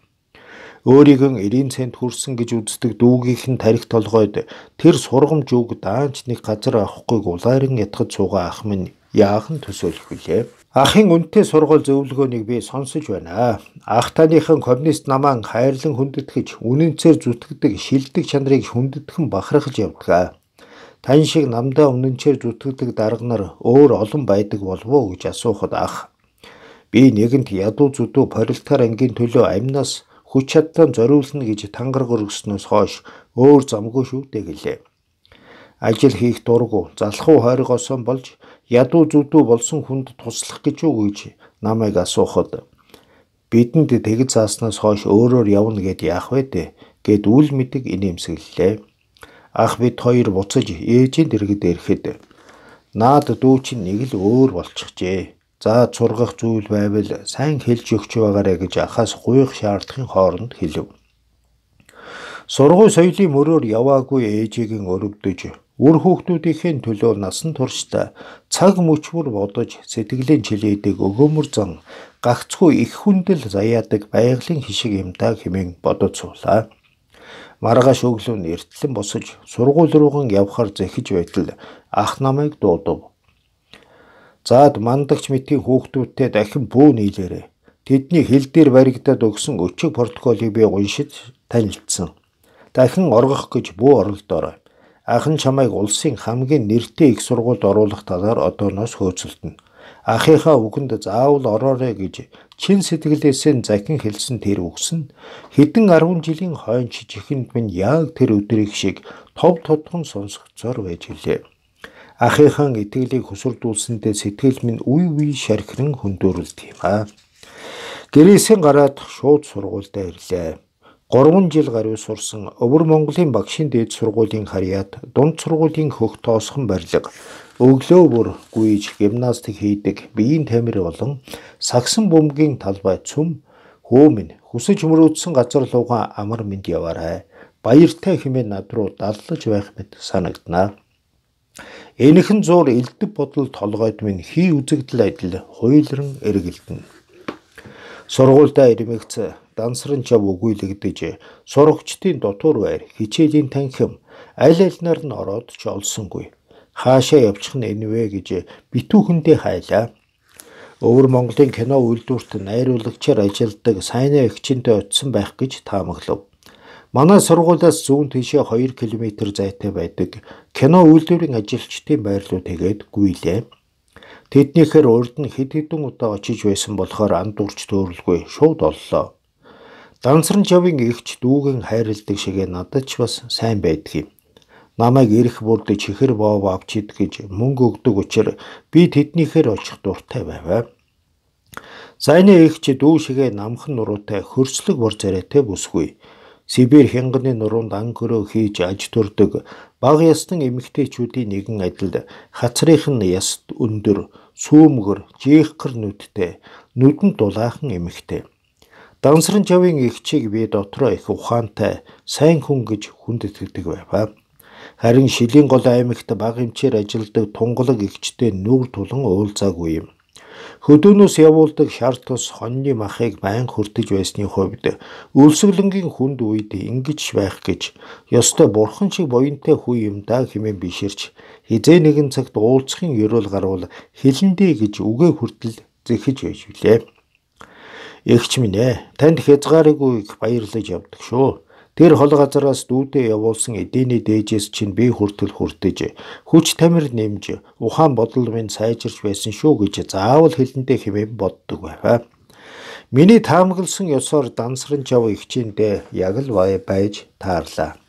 өөрийгөө 90 цент хүрсэн гэж үздэг дүүгийнхэн тарих толгойд тэр сургам зүг даанч нэг газар авахгүйг улайран ятгад суугаа ах минь яахан төсөөлөх билээ. Ахын үнтэй сургууль зөвлөгөөнийг би сонсож байна. Ах таныхан коммунист намаан хайрлан хүндэтгэж, үнэнцээр зүтгэдэг, шилдэг чанарыг хүндэтхэн бахархаж явдаг. Тань шиг намдаа үнэнчээр зүтгэдэг дарга нар өөр олон байдаг болов уу гэж асуухад ах. Би нэгэнт ядуу зүдүү порилтаар ангийн төлөө амнаас хүч чадлаа зориулна гэж тангараг өргснөөс хойш өөр замгүй шүү дээ гэлээ. Ажил хийх дургу, залхуу хойргоосон болж ядуу зүдүү болсон хүнд туслах гэж юу гэж намайг асуухад бидэнд тэгж зааснаас хойш өөрөөр явна гэд яах вэ дээ гэд үл мэдэг инээмсэглэлээ. Ах бид хоёр буцаж ээжийн дэргэд ирэхэд наад дүү чинь нэг л өөр болчихжээ. За зургах зүйл байвал сайн хэлж өгч байгаарэ гэж ахаас гуйх шаардлагын хооронд хэлв. Сургууль соёлын мөрөөр яваагүй ээжийг өрөвдөж Үр хүүхдүүдийнхээ төлөө насан туршдаа цаг мөчмөр бодож сэтгэлийн чилээдэг өгөөмөр зан гагцгүй их хүндэл заяадаг байгалийн хишиг юмтай хэмээн бодоцуулаа. Маргааш өглөө нь эртлэн босож сургууль руугаа явхаар зэхэж байтал ах намайг дуудав. Заад мандагч мэтийн хүүхдүүдтэй дахин бөө нийлээрээ. Тэдний хил дээр баригдаад өгсөн өчиг протоколыг би уншиж танилцсан. Дахин оргох гэж бүү оролдорой. Анх нь чамайг улсын хамгийн нэртэй их сургуульд оруулах талаар одооноос хөөцөлдөнө. Ахийнхаа үгэнд заавал ороорой гэж чин сэтгэлээсээ захин хэлсэн тэр үгс нь хэдэн 10 жилийн хойно жижигэнд минь яг тэр өдрийг шиг тов тодхон сонсогцоор байж гэлээ. Ахийнхаа итгэлийг хөсөрдүүлсэндээ сэтгэл минь үе үе шархирэн хөндөрөлт юм аа. Гэрээсээ гараад шууд сургуультай ирлээ. 3 жил гаруй сурсан Өвөр Монголын багшийн дээд сургуулийн харьяат дунд сургуулийн хөх тоосхон барилга өглөө бүр гүйж гимнастик хийдэг биеийн тамир болон сагсан бөмбөгийн талбай цөм хөөмн хүсэж мөрөөдсөн газар луга амар мэд яваарай. Баяртай хэмээн над руу даллаж байх мэт санагданаа. Энэхэн зуур элдв бодол толгойд минь хий үзэгдэл адил хуйлран эргэлдэнэ. Сургуультай ирмэгц дансран чав өгүүлэгдэж сурагчдын дотуур байр хичээлийн танхим аль альнаар нь ороод ч олсонгүй. Хаашаа явчих нь энэвэ гэж битүүхэндээ хайлаа. Өвөр Монголын кино үйлдвэрт найруулагчаар ажилладаг Сайна эгчэнтэй очисон байх гэж таамаглав. Манай сургуулиас зүүн тийшээ 2 км зайтай байдаг кино үйлдвэрийн ажилчдын байрлуу тэгээд гүйлээ. Тэднийхэр урд нь хэд хэдэн удаа очиж байсан болохоор андуурч төөрөлгүй шууд оллоо. Дансран чавын эгч дүүгэн хайрладаг шигэ надад ч бас сайн байдгийм. Намайг ирэх бүрд чихэр боов авч ид гэж мөнгө өгдөг учраас би тэднийхэр очих дуртай байваа. Зайны эгч дүү шигэ намхан нуруутай хөрслөг бор царайтай бүсгүй. Сибирь хянганы нуруунд ан гөрөө хийж аж төрдөг баг ясны эмэгтэйчүүдийн нэгэн адилд хацрынх нь яст өндөр сөөмгөр, жийхгэр нүдтэй, нүдэнд дулаахан эмэгтэй. Дансрын жавын эгчийг би дотроо их ухаантай, сайн хүн гэж хүнд итгэдэг байваа. Харин Шилийн гол аймагт баг эмчээр ажилладаг тунгалаг эгчтэй нүг тулан уулзаагүй юм. Хөдөөнөөс явуулдаг шар тус хоньны махыг байн хүртэж байсны хувьд өвсгөлөнгийн хүнд үед ингэж байх гэж ёстой бурхан шиг буянтай хүй юм да хэмээн биширч хизээ нэгэн цагт уулзахын ёрол гарвал хилэндэ гэж үгээ хүртэл зэхэж байж билээ. Эгч минь ээ танд хязгааргүй их баярлаж явдаг шүү. Тэр хол газараас дүүдээ явуулсан эдийн дээжээс чинь би хүртэл хүртэж хүч тамир нэмж ухаан бодол минь сайжирч байсан шүү гэж заавал хэлэндэ хэмээн боддог байваа. Миний таамагласан ёсоор дансран жав ихчээндээ яг л бай байж таарлаа.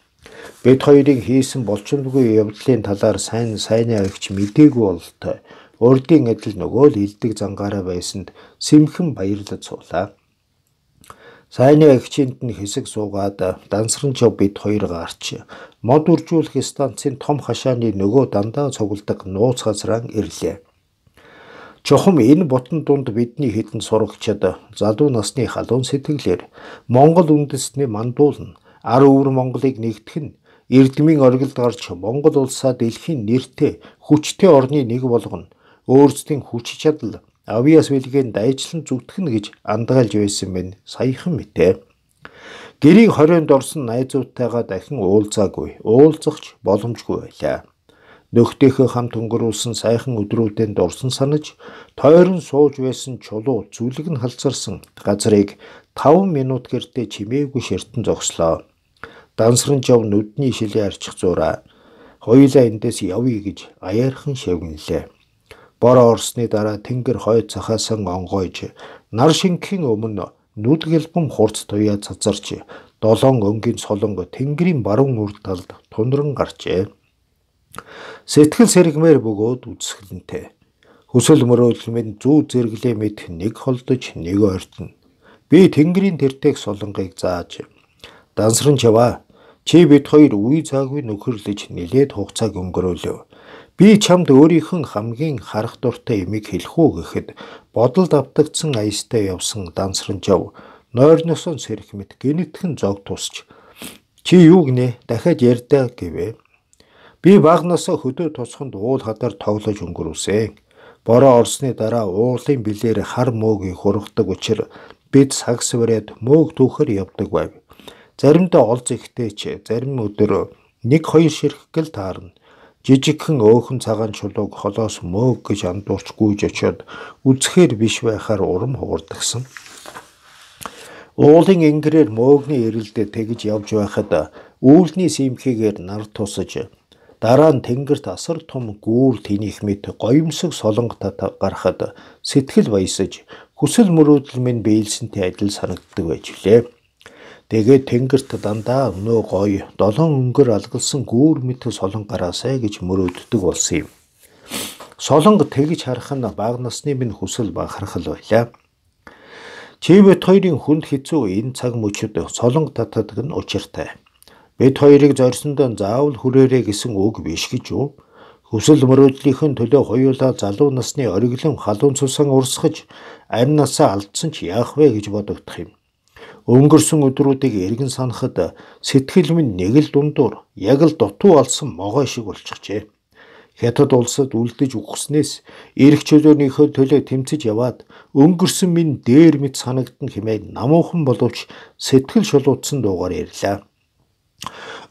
Бид хоёрын хийсэн болчингүй явдлын талаар сайн сайн авч мдээгүй болтой. Урдын адил нөгөө л илдэг зангаараа байсанд сэмхэн баярлаж суулаа. Сайны агчинд нь хэсэг суугаад дансран чав бид хоёр гарч мод үржүүлэх станцын том хашааны нөгөө дандаа цугладаг нууц газраан ирлээ. Чухам энэ бутан дунд бидний хідэн сурагчид залуу насны халуун сэтгэлээр Монгол үндэсний мандуулна, ар өвөр Монголыг нэгтгэх нь эрдмийн оргилд гарч Монгол улсаа дэлхийн нэртэй хүчтэй орны нэг болгоно. Өөрсдийн хүч чадал авиас билгэнд ажиллан зүтгэнэ гэж андгаалж байсан байна. Саяхан мэтээ. Гэрийн хорионд орсон найзуудтайгаа дахин уулзаагүй. Уулзахч боломжгүй байлаа. Нөхдийнхөө хамт өнгөрүүлсэн сайхан өдрүүдэнд орсон санаж тойрон сууж байсан чулуу зүлэг нь халзарсан газрыг 5 минут гэртээ чимээгүй ширтэн зогслоо. Дансран жав нүдний шилээ арчих зуураа. Хоёулаа эндээс явъя гэж аяархан шавгналаа бороо орсны дараа тэнгэр хой цахасан онгойж нар шингэхийн өмнө нүдгэлбэн хурц туяа цацарч долоон өнгийн солонго тэнгэрийн баруун үр талд тундран гарчээ. Сэтгэл сэргмээр бөгөөд үсгэлэнтэй. Хүсэл мөрөөдөлмөнд зүү зэрэглээ мэд нэг холдож нэг ойртно. Би тэнгэрийн тэртех солонгыг зааж дансран чаваа. Чи бид хоёр үе цаагүй нөхөрлөж нилээд хугацааг өнгөрөөлөө. Би чамд өөрийнхөө хамгийн харах дуртай юмыг хэлэх үү гэхэд бодолд автагдсан аястай явсан дансран жав нойрносон сэрэх мэт гинэтхэн зог тусч чи юу гинэ дахиад ярдаа гэвэ. Би багнасаа хөдөө тусханд уул хадар тоглож өнгөрүүлсэн. Бороо орсны дараа уулын бэлээр хар мөөгийн хургадаг учир бид сагс өрөөд мөөг түүхэр явдаг байв. Заримдаа олз ихтэй ч зарим өдөр нэг хоёр ширхгэл таарна жижигхэн өөхөн цагаан чулууг холоос мөөг гэж андуурч гүйж очиод үзэхээр биш байхаар урам хуурдагсан. Уулын ингэрээр мөөгний эрэлдэ тэгж явж байхад үүлний симхигээр нар тусаж дараа нь тэнгэрт асар том гүүр тэнийх мэт гоёмсог солонго тата гарахад сэтгэл баясаж хүсэл мөрөөдөл минь биелсэнтэй адил санагддаг байж лээ. Тэгээд тэнгэрт дандаа өнөө гоё долоон өнгөр алгалсан гүүр мэт солон гараасай гэж мөрөөддөг болсон юм. Солонго тэгж харах нь баг насны минь хүсэл бахархал байлаа. Чивэт хоёрын хүнд хэцүү энэ цаг мөчөд солонго татдаг нь учиртай. Бид хоёрыг зорьсондоо заавал хүрээрэй гэсэн үг биш гэж юу? Хүсэл мөрөөдлийнхөө төлөө хоёулаа залуу насны ориглон халуун цусан урсгаж амь насаа алдсан ч яах вэ гэж бодогдох юм. Өнгөрсөн өдрүүдийг эргэн санахад сэтгэл минь нэг л дундуур яг л дутуу алсан могой шиг болчихжээ. Хятад улсад үлдэж үхснээс эрх чөлөөнийхөө төлөө тэмцэж яваад өнгөрсөн минь дээр мэд санагдан хэмээн намуухан боловч сэтгэл шулуутсан дуугаар ирлээ.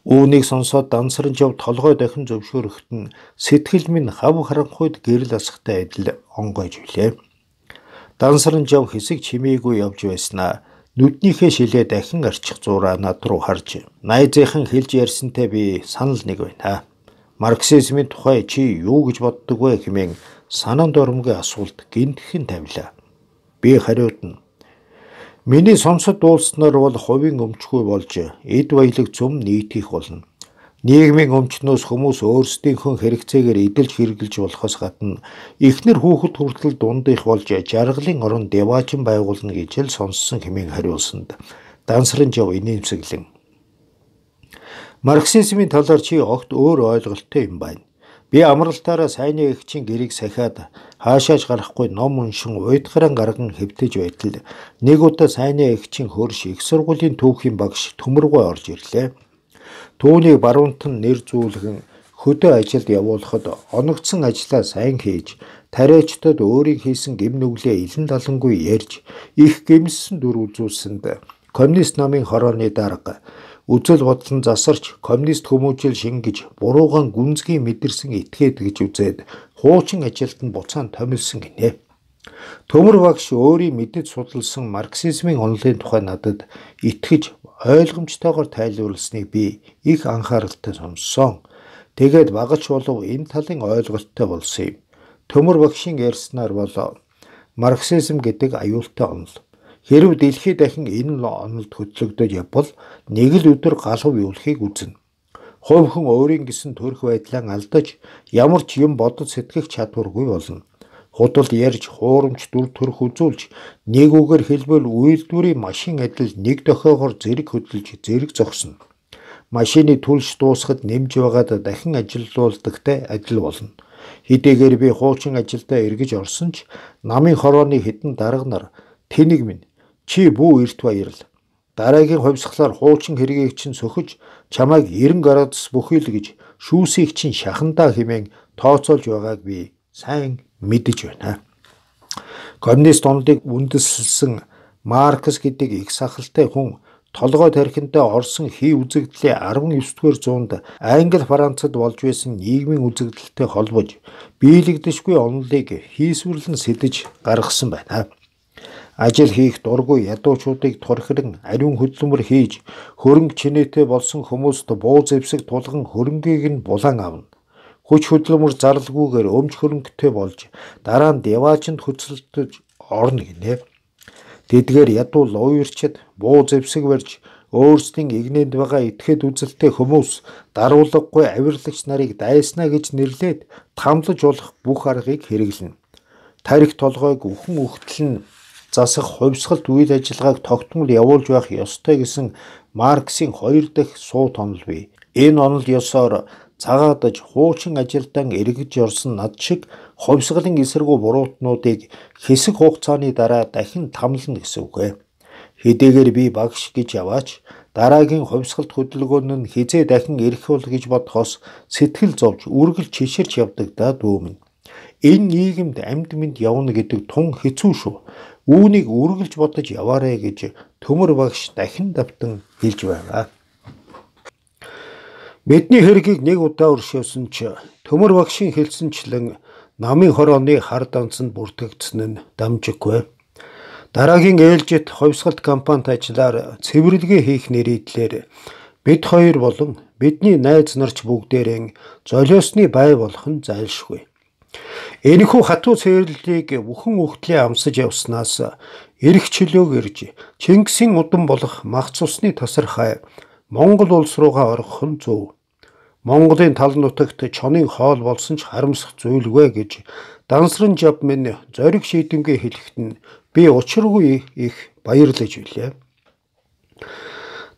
Үүнийг сонсоод дансарч яв толгой дахин зөвшөөрөхт нь сэтгэл минь хав харанхуйд гэрэл асахтай адил онгойж билээ. Дансарч яв хэсэг чимээгүй явж байснаа Нүднийхээ шилээ дахин арчих зуураа над руу харж, найзынхан хэлж ярьсантай би санал нэг байна. Марксизмын тухай чи юу гэж боддог вэ хэмээн санаанд ормгийн асуулт гинтхэн тавилаа. Би хариуд нь Миний сонсод дуулснаар бол хувийн өмчгүй болж эд баялаг зөв нийтгэх болно. Нийгмийн өмчнөөс хүмүүс өөрсдийнхөө хэрэгцээгээр эдэлж хэрглэж болохоос гадна эхнэр хүүхэд хүртэл дунд их болж жаргалын орон деваачин байгуулна гэж л сонссон хэмээн хариулсанд дансрын жав инээмсэглэн. Марксизмын талаар чи огт өөр ойлголттой юм байна. Би амралтаараа сайнны эгчийн гэрийг сахиад хаашааж гарахгүй ном уншин уйдгаран гарган хэвтэж байтал нэг удаа сайнны эгчийн хөрш их сургуулийн түүхийн багш төмөргөө орж ирлээ. Түүнийг баруунтан нэр зүүлгэн хөдөө ажилд явуулахад оногдсон ажлаа сайн хийж тариачдад өөрийн хийсэн гимнүглээ илэн далангүй ярьж их гимссэн дүр үзүүлсэнд коммунист намын хорооны дарга үзэл бодол нь засарч коммунист хүмүүжил шингэж буруугаан гүнзгий мэдэрсэн этгээд гэж үзээд хуучин ажилд нь буцаан томилсон гинэ. Төмөр багш өөрийн мэдэж судалсан марксизмын онолын тухай надад итгэж ойлгомжтойгоор тайлбарласныг би их анхааралтай сонссон. Тэгээд багач болов энэ талын ойлголттой болсон юм. Төмөр багшийн ярьснаар бол марксизм гэдэг аюултай онол. Хэрв дэлхий дахин энэ онолд хөтлөгдөж явбал нэг л өдөр галав явуулахыг үзнэ. Хувь хүн өөрийн гэсэн төрх байдлаа алдаж ямар ч юм бодож сэтгэх чадваргүй болно худал ярьж хуурамч дүр төрх үзүүлж нэг үгээр хэлбэл үйлдвэрийн машин адил нэг дохиогоор зэрэг хөдөлж зэрэг зогсно. Машины түлш дуусахад нэмж байгаад дахин ажиллуулдагтай адил болно. Хидээгээр би хуучин ажилдаа эргэж орсон ч намын хорооны хідэн дарга нар тэнийг минь чи бүү эрт баярл. Дараагийн хувьсгалаар хуучин хэргийг чинь сөхөж чамайг 90 градус бүхий л гэж шүүсийг чинь шахандаа хэмээн тооцоолж байгааг би сайн мэдэж байна. Коммунист оноодыг үндэслэсэн Маркс гэдэг их сахалтай хүн толгой тархинтай Орсон хий үзэгдлийн 19-р зуунд Англи Францад болж байсан нийгмийн үзэгдэлтэй холбож биелэгдэшгүй онолыг хийсвэрлэн сэтэж гаргасан байна. Ажил хийх дургүй ядуучуудыг турхирн ариун хөдлөмөр хийж хөрөнгө чинээтэй болсон хүмүүст бууз эвсэг тулган хөрөнгийг нь булан авна. Хүч хөдөлмөр зарлгүйгээр өмч хөрөнгөтэй болж дараа нь деваачнд хөцөлдөж орно гинэ. Тэдгээр ядуу лууерчд буу зэвсэг барьж өөрсдийн игнэнд байгаа итгэхэд үзэлтэй хүмүүс даруулгагүй авирлагч нарыг дайснаа гэж нэрлээд тамлаж болох бүх аргыг хэрэглэнэ. Тарих толгойг үхэн өгтлөн засах хувьсгалт үйл ажиллагааг тогтмол явуулж байх ёстой гэсэн Марксийн хоёр дахь суу тонол бий. Энэ онол ёсоор цагаадж хуучин ажилдан эргэж орсон над шиг ховьсгалын эсэргүү буруутнуудыг хэсэг хугацааны дараа дахин тамлна гэсэн үгэ. Хэдийгээр би багш гэж яваач дараагийн хувьсгалт хөдөлгөөн нь хизээ дахин ирэх бол гэж бодхоос сэтгэл зовж үргэлж чишэрч явдагдаад өөмн. Энэ нийгэмд амьд минь явна гэдэг тун хэцүү шүү. Үүнийг үргэлж бодож яваарэ гэж төмөр багш дахин давтан хэлж байгаа. Бидний хэргийг нэг удаа өршөөсөн ч төмөр багшийн хэлсэнчлэн намын хорооны хар данцанд бүртгэгдсэн нь дамжиггүй. Дараагийн ээлжид ховьсгалт компанид ажиллаар цэвэрлэгээ хийх нэрийдлэр бид хоёр болон бидний найз нарч бүгдээрээ золиосны бай болох нь зайлшгүй. Энэхүү хатуу цэвэрлэлийг бүхэн хөвтлээ амсаж явснаас эрх чөлөөг ирж Чингисийн удам болох мах цусны тасархай Монгол улс руугаа оргох нь зөв. Монголын тал нутагт чонын хоол болсон ч харамсах зүйлгүй гэж дансрын жавмын зориг шийдэнгээ хэлэхэд нь би учиргүй их баярлаж билээ.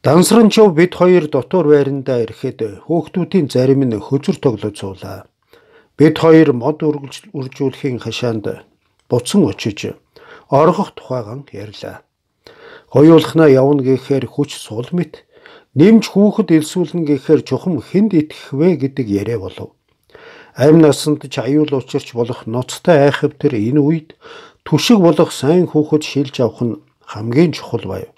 Дансрын жав бид хоёр дотор байрандаа ирэхэд хөөхтүүдийн зарим нь хөзөр тоглоцуулаа. Бид хоёр мод үржүүлэхийн хашаанд буцан очиж оргох тухайган ярьлаа. Хоёулахна явна гэхээр хүч сул мэт нэмж хүүхэд элсүүлнэ гэхээр чухам хүнд итгэх вэ гэдэг яриа болов. Амь насанд ч аюул учирч болох ноцтой айхав төр энэ үед түшиг болох сайн хүүхэд шилж авах нь хамгийн чухал байв.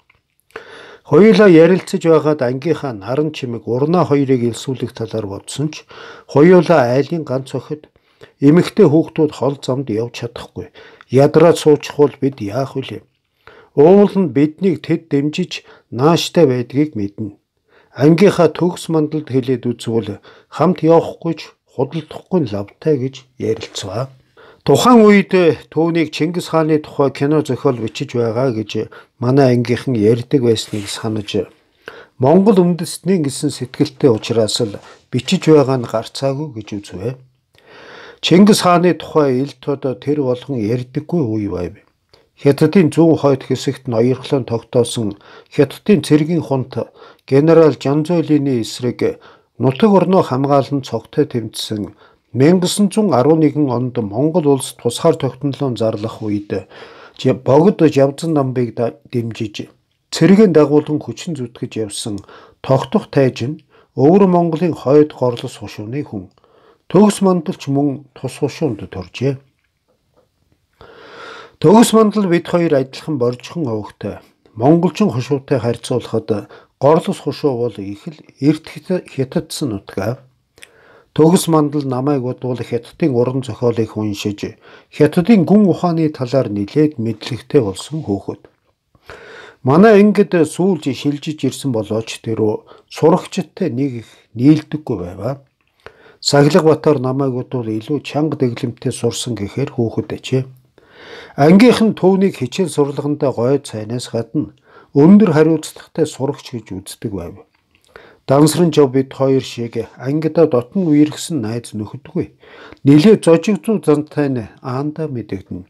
Хоёулаа ярилцаж байгаад ангийнхаа наран чимэг урнаа хоёрыг элсүүлэх талаар бодсон ч хоёулаа айлын ганц охид эмэгтэй хүүхдүүд хол замд явж чадахгүй. Ядраад суучих бол бид яах вүлээ? Уул нь биднийг тэд дэмжиж нааштай байдгийг мэднэ ангийнхаа төгс мандалд хэлээд үзвэл хамт явахгүй ч худалдахгүй лавтай гэж ярилцгаа. Тухайн үед түүнийг Чингис хааны тухай кино зохиол бичиж байгаа гэж манай ангийнхан ярьдаг байсныг санаж Монгол үндэстний гэсэн сэтгэлтэй учраас л бичиж байгаа нь гарцаагүй гэж үзвэ. Чингис хааны тухай ил тод тэр болгон ярьдаггүй үе байв. Хятадын зүүн хойд хэсэгт ноёрхлон тогтоосон Хятадын цэргийн хунт генерал Жанзолины эсрэг нутаг орноо хамгаалан цогтой тэмцсэн 1911 онд Монгол улс тусгаар тогтнолоо зарлах үед богд Жавзан намбыг дэмжиж цэргийн дагуулan хүчин зүтгэж явсан тогтох тайж нь өвөр Монголын хойд горлос хушууны хүн төгс мандалч мөн тус хушуунд төржээ. Төгс мандал бид хоёр адилхан боржхон овогтой. Монголчин хушуутай харьцуулахад Горлос хушуу бол их л эрт хятадсан утгаа төгс мандал намайг бодвол хятадын уран зохиолыг уншиж хятадын гүн ухааны талаар нэлээд мэдлэгтэй болсон хөөхөд манай ангид сүүлж шилжиж ирсэн болооч тэрөө сурагчдтай нэг их нийлдэггүй байваа саглаг батар намайг бодвол илүү чанга дэглэмтэй сурсан гэхээр хөөхөд эчээ ангийнхан түүнийг хичээл сурлагандаа гой цайнаас гадна өндөр хариуцлагатай сурагч гэж үздэг байв. Дансрын жав бид хоёр шиг ангида дотн үерхсэн найз нөхөдгүй. Нилээ зожиг зүү зантай нь аанда мэдэгдэнэ.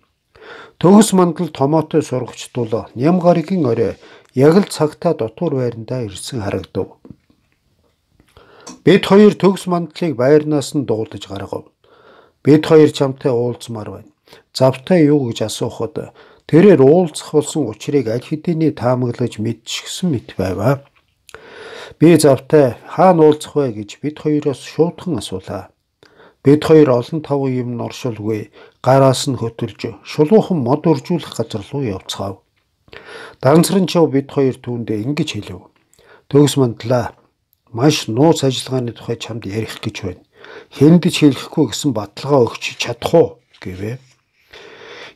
Төгс мандал томоотой сургачтуул ням гаригийн орой яг л цагтаа дотуур байрандаа ирсэн харагдав. Бид хоёр төгс мандлыг байрнаас нь дуудаж гаргав. Бид хоёр чамтай уулзмаар байна. Завтай юу гэж асуухад Тэрээр уулзах болсон учрыг аль хэдийнэ таамаглаж мэдчихсэн мэт байваа. Би завтай хаана уулзах вэ гэж бид хоёроос шуудхан асуулаа. Бид хоёр олон тав юм норшулгүй гараас нь хөтөлж шулуухан мод уржуулах газар руу явцгаав. Дансрын чав бид хоёр түүндээ ингэж хэлв. Төгс мандлаа. Маш нууц ажиллагааны тухай чамд ярих гэж байна. Хэнд ч хэлэхгүй гэсэн баталгаа өгч чадах уу гэвээ.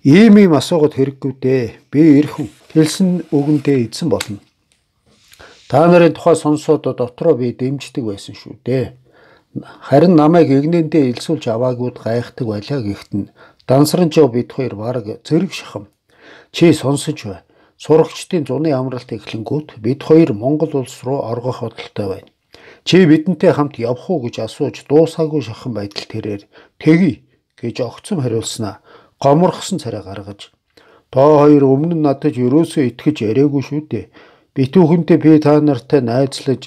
Ийм юм асуугад хэрэггүй дээ. Би ирхэн хэлсэн үгэндээ эзэн болно. Та нарын тухай сонсоод дотроо би дэмждэг байсан шүү дээ. Харин намайг игнэндээ илсүүлж аваагүйд гайхдаг байлаа гихтэн. Дансран ч бид хоёр баг зэрэг шахам. Чи сонсож бай. Сурагчдын зуны амралт эхлэнгүүт бид хоёр Монгол улс руу оргох бодолтой байна. Чи бидэнтэй хамт явах уу гэж асууж дуусаагүй шахан байдал тэрээр тэгье гэж огцом хариулснаа гоморхсон царай гаргаж тоо хоёр өмнө нь надад ерөөсөө итгэж яриагүй шүү дээ. Битүүхэнтэй би та нартай найзлаж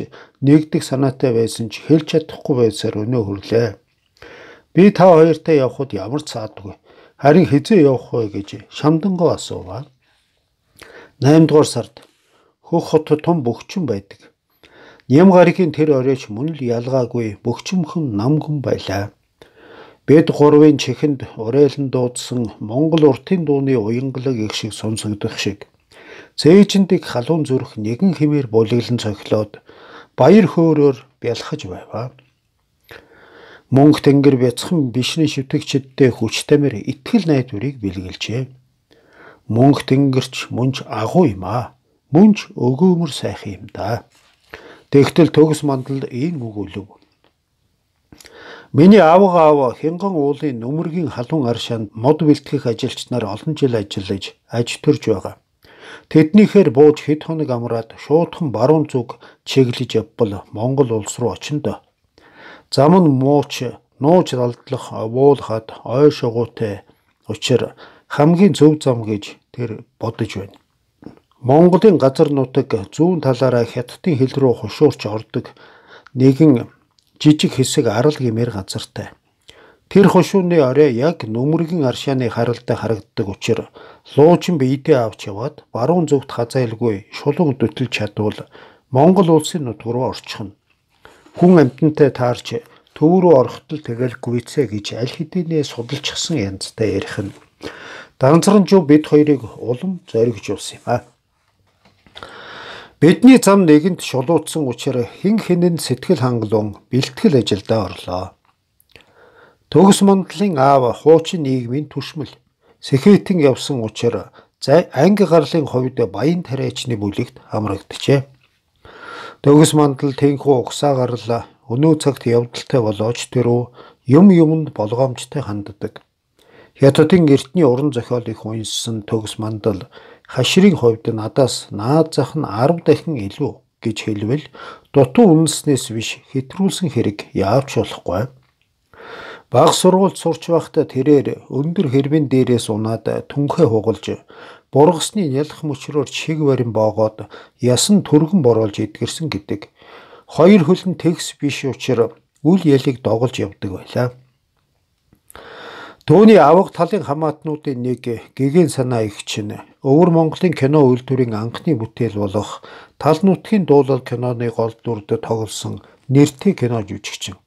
нэгдэх санаатай байсан ч хэлж чадахгүй байсаар өнөө хүрлээ. Би та хоёртай явхад ямар цаадгүй. Харин хизээ явах вэ гэж шамдангаа асууваа. 8 дугаар сард хөх хотод том бөхчин байдаг. Ням гаригийн тэр оройч мөн л ялгаагүй бөхчмхэн намгэн байлаа. Бид гурвын чихэнд урейлан дуудсан Монгол уртын дууны уянгалаг их шиг сонсогдох шиг цээжиндик халуун зүрх нэгэн хэмээр булиглан цохилоод баяр хөөрөөр бялхаж байваа. Мөнх тэнгэр бяцхан бишний шивтгчэддээ хүчтэмэр итгэл найдварыг бэлгэлжээ. Мөнх тэнгэрч мөнч агуу юм аа. Мөнч өгөөмөр сайхан юм да. Тэгтэл төгс мандал ийм өгүүлв. Миний аавгаа аав Хингон уулын нөмөргийн халуун аршаанд мод бэлтгэх ажилчнаар олон жил ажиллаж аж төрж байгаа. Тэднийхээр бууж хэд хоног амраад шуудхан баруун зүг чиглэж явбал Монгол улс руу очиндоо. Зам нь мууч нууж далдлах уулахад ой шугуутай учир хамгийн зөв зам гэж тэр бодож байна. Монголын газар нутаг зүүн талаараа хятадын хил рүү хушуурч ордог нэгэн жижиг хэсэг арал гимээр газартай. Тэр хошууны орой яг нүмергийн аршааны харалтай харагддаг учраа луучин биедээ авч яваад баруун зөвхт хазайлгүй шулуун дөтлөж чадвал Монгол улсын нутг руу орчихно. Хүн амьтантай таарч төв рүү орохтол тэгэл гүйцээ гэж аль хэдийнэ судалчихсан янзтай ярих нь. Данцран жуу бид хоёрыг улам зоригж уусан юм аа. Бидний зам нэгэнд шулуутсан учраас хэн хинэн сэтгэл хангалуун бэлтгэл ажилдаа орлоо. Төгс мондлын аав хуучин нийгмийн түшмэл сэхэтэн явсан учраас анги гарлын хувьд баян тариачны бүлэгт хамрагджээ. Төгс мондол тэнхүү угсаа гарла өнөө цагт явдалтай болооч тэрөө юм юмд болгоомжтой ханддаг. Хятадын эртний уран зохиолыг унссан төгс мондол хаширийн хувьд надаас наад зах нь 10 дахин илүү гэж хэлвэл дутуу үнэлснээс биш хэтрүүлсэн хэрэг яавч болохгүй. Баг сургуульд сурч байхдаа тэрээр өндөр хэрвэн дээрээс унаад түнхээ хугалж бургасны ялх мөчрөөр чиг барин боогоод ясан түргэн боруулж идгэрсэн гэдэг. Хоёр хөл нь тэгс биш учраас үл ялыг доголж явдаг байлаа. Төвний авах талын хамаатнуудын нэг гэгийн санаа их чинь өвөр Монголын кино үйлдвэрийн анхны бүтээл болох тал нутгийн дуулал киноны гол дүрд тоглосон нэртэй кино жүжигчин.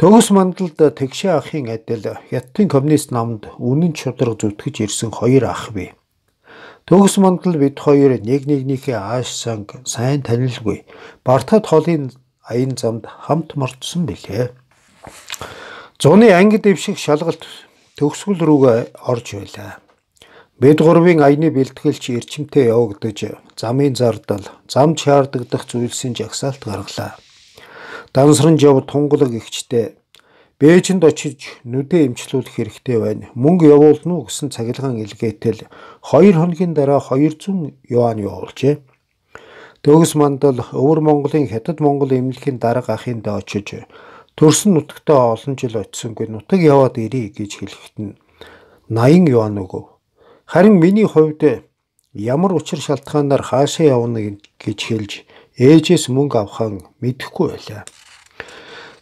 Төгс мандалд тэгшээ ахын адил Хятадын коммунист намд үнэн чудраг зүтгэж ирсэн хоёр ах бий. Төгс мандал бид хоёр нэг нэгнийхээ ааш санг сайн танилгүй. Бартад холын аян замд хамт мордсон билээ. Зуны анги дэвших шалгалт төгсгөл рүүгээ орж байлаа. Бид гурвын аяны бэлтгэлч эрчимтэй явагдаж замын зардал, зам чаардагдах зүйлсийн жагсаалт гаргалаа. Дансран жав тунгалаг ихчтэй Бээжинд очиж нүдэ имчилүүлэх хэрэгтэй байна. Мөнгө явуулна уу гэсэн цагилгаан илгээтэл 2 хоногийн дараа 200 юан явуулжээ. Төгс мандал Өвөр Монголын Хятад Монгол эмнэлгийн дарга ахын дэ очиж Төрсөн нутагтаа олон жил очисонгүй нутаг яваад ирээ гэж хэлэхэд нь 80 юан өгөө. Харин миний хувьд ямар учир шалтгаанаар хаашаа явна гэж хэлж ээжээс мөнгө авахын мэдэхгүй байлаа.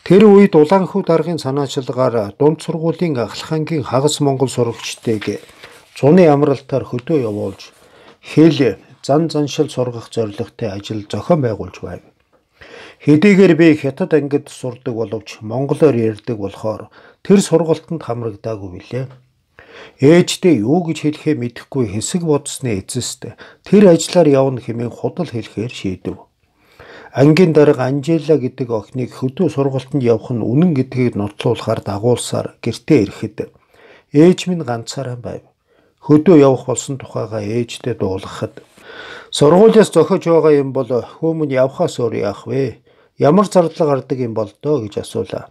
Тэр үед Улаанхүү даргын санаачилгаар дунд сургуулийн Ахлахангийн хагас Монгол сурагчдыг цууны амралтаар хөдөө явуулж хэл зан заншил сургах зорилготой ажил зохион байгуулж байв. Хэдийгээр би хятад ангид сурдаг боловч монголоор ярьдаг болохоор тэр сургалтанд хамрагдаагүй билээ. Ээждээ юу гэж хэлэхээ мэдэхгүй хэсэг бодсны эцэст тэр ажиллаар явна хэмээн худал хэлэхээр шийдэв. Ангийн дарга Анжела гэдэг охиныг хөдөө сургалтанд явах нь үнэн гэдгийг нотлуулахаар дагуулсаар гэртээ ирэхэд ээж минь ганцаараа байв. Хөдөө явах болсон тухайгаа ээждээ дуулгахад Сургуулиас зохиож байгаа юм бол хүмүүн явхаас өөр яах вэ? Ямар зардлага гардаг юм бол дөө гэж асуулаа.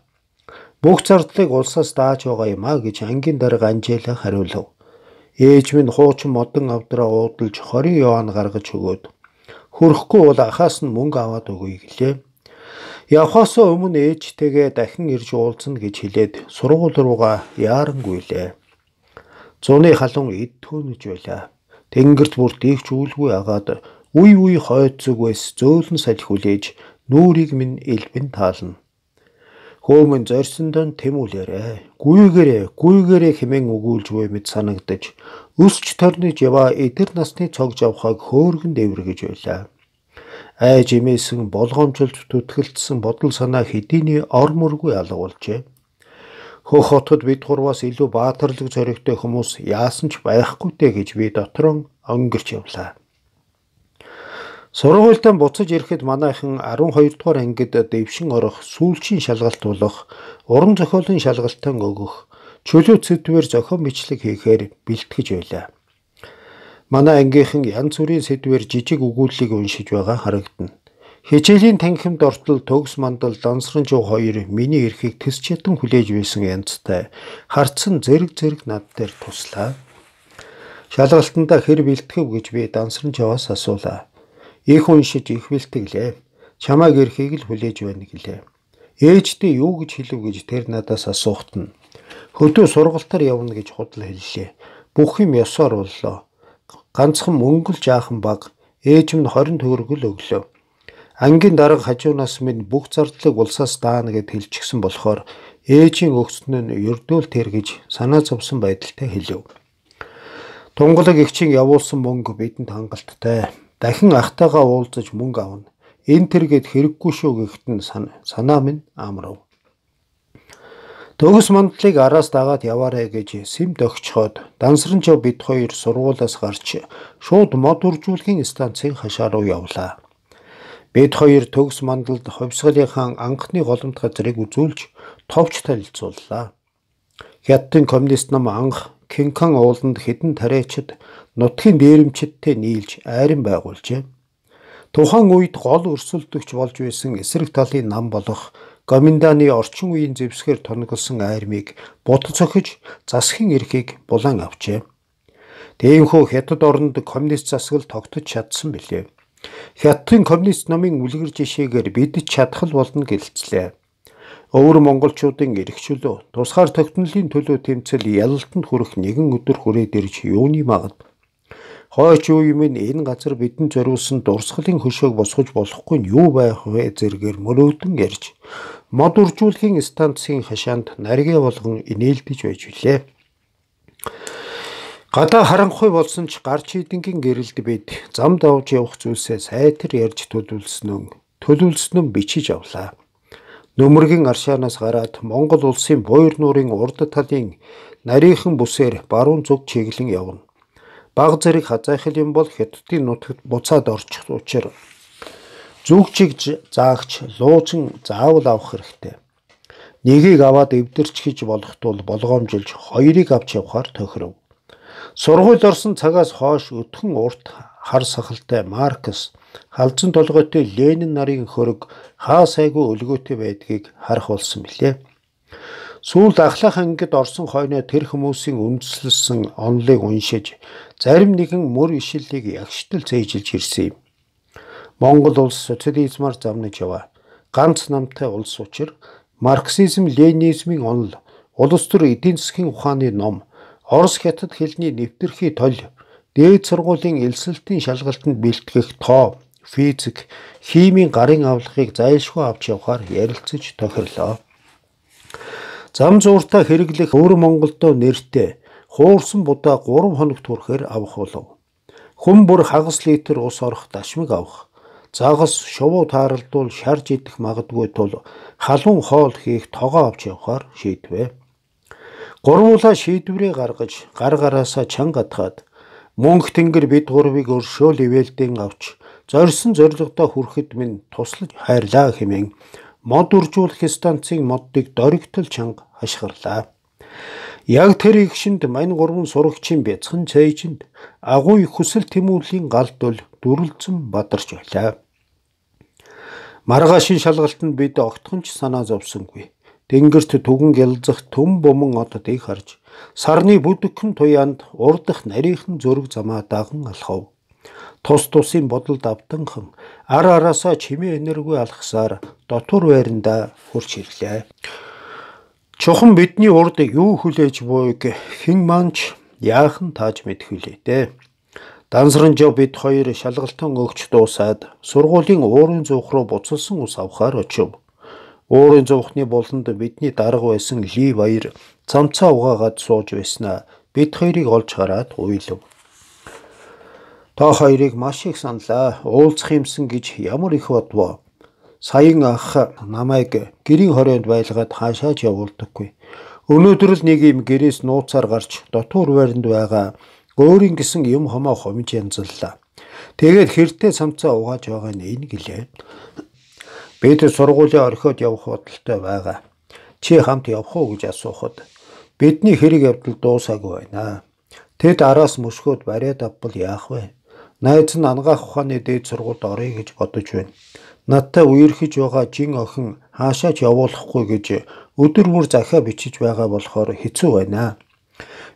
Бүх зардлыг улсаас дааж байгаа юм а гэж ангийн дарга Анжела хариулав. Ээж минь хуучин модон авдраа уудалж 20 юан гаргаж өгөөд хөрөхгүй бол ахаас нь мөнгө аваад өгье гэлээ. Явхаасаа өмнө ээжтэйгээ дахин ирж уулзна гэж хэлээд сургууль руугаа яарангүйлээ. Зуны халуун эд төөнөж байлаа. Тэнгэрт бүрт ийгч үүлгүй агаад үй үй хойд зүгээс зөөлөн салхи хүлээж нүүрийг минь элбэн таална. Хөөмөн зорьсондоо тэмүүлээрэ. Гүйгэрэ, гүйгэрэ хэмээн өгүүлж буй мэд санагдаж өсч торнож яваа эдэр насны цогж авахаг хөөргөн дэврэгэж байлаа. Айж эмээсэн болгоомжлж төтгөлтсөн бодол санаа хэдийний ормөргүй алга болжээ. Хөх хотод бид гурваас илүү баатарлаг зоригтой хүмүүс яасан ч байхгүй дэ гэж би дотроо өнгөрч явлаа. Сургуультай буцаж ирэхэд манайхан 12 дугаар ангид дэвшин орох, сүүлчийн шалгалт болох, уран зохиолын шалгалтанд өгөх, чөлөө сэдвээр зохион бичлэг хийхээр бэлтгэж байлаа. Манай ангийнхан янз бүрийн сэдвээр жижиг өгүүллийг уншиж байгаа харагдана. Хичээлийн танхимд ортол төгс мандал дансрын жуу хоёр миний эрхийг төс чатан хүлээж байсан янзтай харцсан зэрэг зэрэг над дээр туслаа. Шалгалтанда хэр бэлтгэв гэж би дансрын жаваас асуулаа. Их уншиж их бэлтгэлээ. Чамайг ерхийг л хүлээж байна гэлээ. Ээжтэй юу гэж хэлв гэж тэр надаас асуухт нь. Хөдөө сургалтаар явна гэж худал хэллээ. Бүх юм ёсоор боллоо. Ганцхан мөнгөл жаахан баг ээж минь 20 төгрөгөл өглөө. Ангийн дарга хажуунаас минь бүх зардлыг улсаас даана гэд хэлчихсэн болохоор ээжийн өгсөн нь ердөөл тэр гэж санаа зовсон байдалтай хэлв. Тунгалаг эгчийн явуулсан мөнгө бидэнд хангалттай дахин ахтайгаа уулзаж мөнгө авна. Энэ тэргээд хэрэггүй шүү гэхэд нь санаа минь амрав. Төгс мандлыг араас дагаад яваарэ гэж сэм догчхоод дансран ч бид хоёр сургуулаас гарч шууд мод үржүүлгийн станцын хашаа руу явлаа. Бид хоёр төгс мандалд хувьсгалынхаа анхны голомт газрыг үзүүлж товч танилцууллаа. Хятадын коммунист нам анх Кинкан ууланд хідэн тариачид нутгийн дээрэмчидтэй нийлж айрын байгуулжээ. Тухайн үед гол өрсөлдөгч болж байсан эсрэг талын нам болох Гоминданы орчин үеийн зэвсгээр тоноглосон айрмыг бутал цохиж засгийн эрхийг булан авчээ. Тээнхүү хятад оронд коммунист засаг л тогтож чадсан билээ. Хятадын коммунист намын үлгэр жишээгээр бид чадхал болно гэлцлээ. Өвөр монголчуудын эрхчлөө тусгаар тогтнолын төлөө тэмцэл ялалтанд хүрэх нэгэн өдөр хүрээд ирж юуны магад хойч юу юм энэ газар бидэнд зориулсан дурсгалын хөшөөг босгож болохгүй нь юу байх вэ зэргээр мөрөөдөн ярьж мод үржүүлэхийн станцын хашаанд нарийн болгон инээлдэж байж билээ. Гадаа харанхуй болсон ч гарч идэнгийн гэрэлд бид зам давж явах зүйлсээ сайтар ярьж төлөвлөснөн төлөвлөснөн бичиж авлаа. Нөмөргийн аршаанаас гараад Монгол улсын буйр нуурын урд талын нарийнхан бүсээр баруун зүг чиглэн явна. Баг зэрэг хазайхал юм бол хятадын нутагт буцаад орчих учраас зүгчиж заагч луучин заавал авах хэрэгтэй. Нэгийг аваад эвдэрч хийж болохтул болгоомжилж хоёрыг авч явахаар тохиров. Сургууль орсон цагаас хойш өтгөн урт хар сахалтай Маркс халзан толгойтой Ленин нарын хөрөг хаа сайгүй өлгөөтэй байдгийг харах болсон билээ. Сүүлд ахлах ангид орсон хойноо тэр хүмүүсийн үндэслэлсэн онлыг уншиж зарим нэгэн мөр ишлэлийг ягштал зээжилж ирсэн юм. Монгол улс социализмаар замнаж яваа. Ганц намтай улс учир марксизм, ленинизмын онол, улс төр эдийн засгийн ухааны ном, Орос хятад хэлний нэвтэрхий толь дээд сургуулийн элсэлтийн шалгалтанд бэлтгэх тоо, физик, химийн гарын авлагыг зайлшгүй авч явахаар ярилцаж тохирлоо. Зам зууртаа хэрэглэх өвөр Монголдөө нэртэй хуурсан будаа 3 хоног түрхээр авах болов. Хүн бүр хагас литр ус орох дашмиг авах. Загас шувуу тааралдуул шарж идэх магадгүй тул халуун хоол хийх тогоо авч явахаар шийдвэ. Гурвуулаа шийдвэрээ гаргаж гар гараасаа чанга атгаад Мөнх тэнгэр бид гурвыг өршөөл ивэлдэн авч зорьсон зорилгодоо хүрэхэд минь туслаж хайрлаа хэмээн мод үржүүлэх станцын моддыг дөрөгтөл чанга хашгирлаа. Яг тэр их шинд мань гурван сурагчийн бяцхан цайжинд агуй хүсэл тэмүүллийн галд ул дүрлцэн бадарч байлаа. Маргаашийн шалгалтанд бид огтхонч санаа зовсонгүй. Тэнгэрт түгэн гялзах төм буман одод их орж сарны бүдгхэн туяанд урдах нарийнхан зөрөг замаа даган алхав. Тус тусын бодолд автанхан ар араасаа чимээ энерги алхсаар дотор байранда хурч ирлээ. Чухам бидний урд юу хүлээж буйг хэн манч яахан тааж мэдхүлээ дээ. Дансран жоо бид хоёр шалгалтын өгч дуусаад сургуулийн уурын зуух руу буцалсан ус авахаар очив. Өөрийн зовхны болонд бидний дарга байсан Ли баяр цамцаа угаагаад сууж байснаа бид хоёрыг олж хараад уйлав. Та хоёрыг маш их саналаа. Уулзах юмсан гэж ямар их бодвоо. Саяхан ах намайг гэрийн хорионд байлгаад хаашаач явуулдаггүй. Өнөөдөр л нэг юм гэрээс нууцаар гарч дотуур байранд байгаа өөрийн гэсэн юм хомоо хомж янзаллаа. Тэгээд хэртээ самцаа угааж байгаа нь энэ гэлээ. Бид сургуулийн орхиод явах бодолтой байгаа. Чи хамт явах уу гэж асуухад бидний хэрэг явдал дуусаагүй байна. Тэд араас мөсгөөд бариад авбал яах вэ? Найз нь ангаах ухааны дээд сургуульд орё гэж бодож байна. Надтай үерхэж байгаа жин охин хаашаач явуулахгүй гэж өдөр бүр захаа бичиж байгаа болохоор хэцүү байна.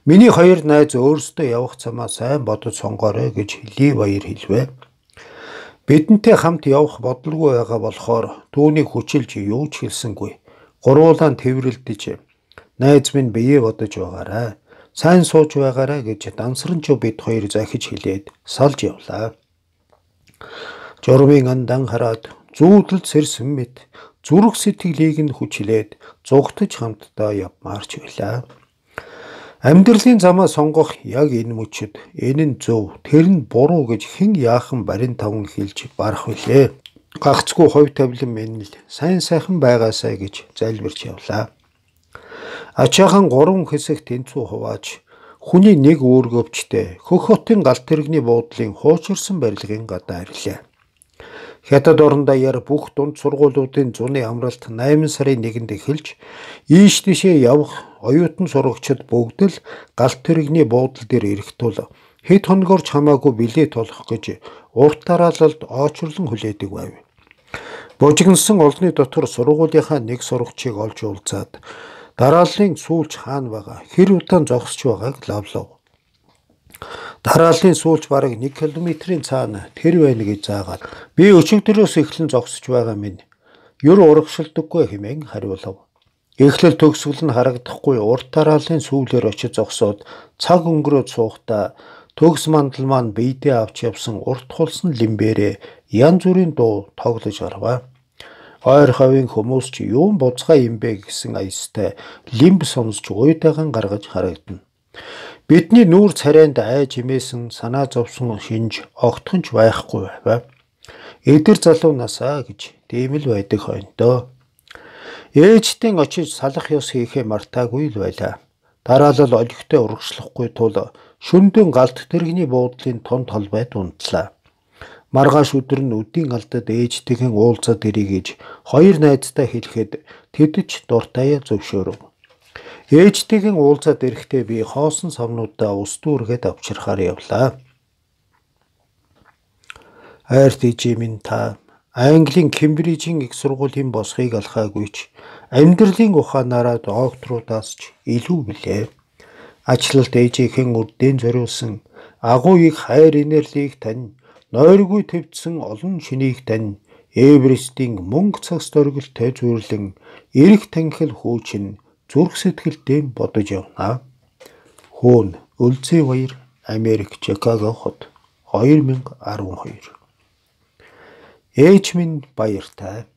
Миний хоёр найз өөрсдөө явах замаа сайн бодож сонгоорой гэж Ли баяр хэлвэ. Бидэнтэй хамт явах бодлого байгаа болохоор түүнийг хүчилж юу ч хэлсэнгүй. Гуруулаан тэрвэрлдэж найз минь бие бодож байгаарай. Сайн сууж байгаарай гэж дансранч бид хоёр захиж хэлээд салж явлаа. Журмын андан хараад зүүдэл сэрсэн мэт зүрх сэтгэлийг нь хүчилээд зугтаж хамтдаа явмаар ч байлаа. Амьдралын замаа сонгох яг энэ мөчөд энэ нь зөв, тэр нь буруу гэж хэн яахан барин таван хэлж барах билээ. Гагцгүй ховь тавилан мэнэл сайн сайхан байгаасай гэж залбирч явлаа. Ачаахан гурван хэсэг тэнцүү хувааж хүний нэг өөргөвчтэй хөх хотын галт тэрэгний буудлын хуучирсан барилгын гадаа ирлээ. Хятад орондоо яр бүх дунд сургуулиудын зуны амралт 8 сарын 1-нд эхэлж ийш тийшээ явах оюутан сурагчид бүгд л галт тэрэгний буудал дээр ирэх тул хэд хоногор ч хамаагүй билет олох гэж урт тараалалд очрлон хүлээдэг байв. Божигнсан олны дотор сургуулийнхаа нэг сурагчийг олж уулзаад дарааллын сүүлч хаана байгаа хэр удаан зогсож байгааг лавлав. Дарааллын сүүлч бараг 1 км-ийн цаана тэр байна гэж заагаад би өчигдөрөөс эхлэн зогсож байгаа минь. Юр урагшилдаггүй хэмээн хариулав. Эхлэл төгсгөл нь харагдахгүй урт тараалын сүүлээр очиж зогсоод цаг өнгөрөөд суухдаа төгс мандал маань бийдээ авч явсан урт хулсан лимбээрээ ян зүрийн дуу тоглож орваа. Ойр хавийн хүмүүс ч юун буцгаа юм бэ гэсэн аястай лимб сомсж уйтайхан гаргаж харагдана. Бидний нүүр царайнд айж хэмээсэн санаа зовсон шинж огтхонч байхгүй байваа. Эдгэр залуу насаа гэж дэмэл байдаг хойнтоо. Ээжтэн очиж салах ёс хийхээ мартаагүй л байлаа. Дараалал олигтой урагшлахгүй тул шөндөн галт тэрэгний буудлын тон толбайд унтлаа. Маргааш өдөр нь өдийн алдад ээжтэйхэн уулзаад ирэй гэж хоёр найзтай хэлэхэд тэд ч дуртайя зөвшөөрөв. Ээжтэйхэн уулзаад ирэхдээ би хоосон савнуудаа ус дүүргээд авчирхаар явлаа. Хайрт ижи минь та Английн Кембрижийн их сургуулийн босхийг алхаагүйч амьдралын ухаанаараа докторуудаас ч илүү билээ. Ачлалт ээжийнхэн үрдэн зориулсан агууийг хайр инэрлийг тань, нойргүй төвдсөн олон шинийг тань, Эверестийн мөнгө цагс дөргөлтэй зүйрлэн эрэх танхил хөөчин зүрх сэтгэлтэй бодож явна. Хөөн Өлзий баяр Америк Чикаго хот 2012 Ээж минь баяртай.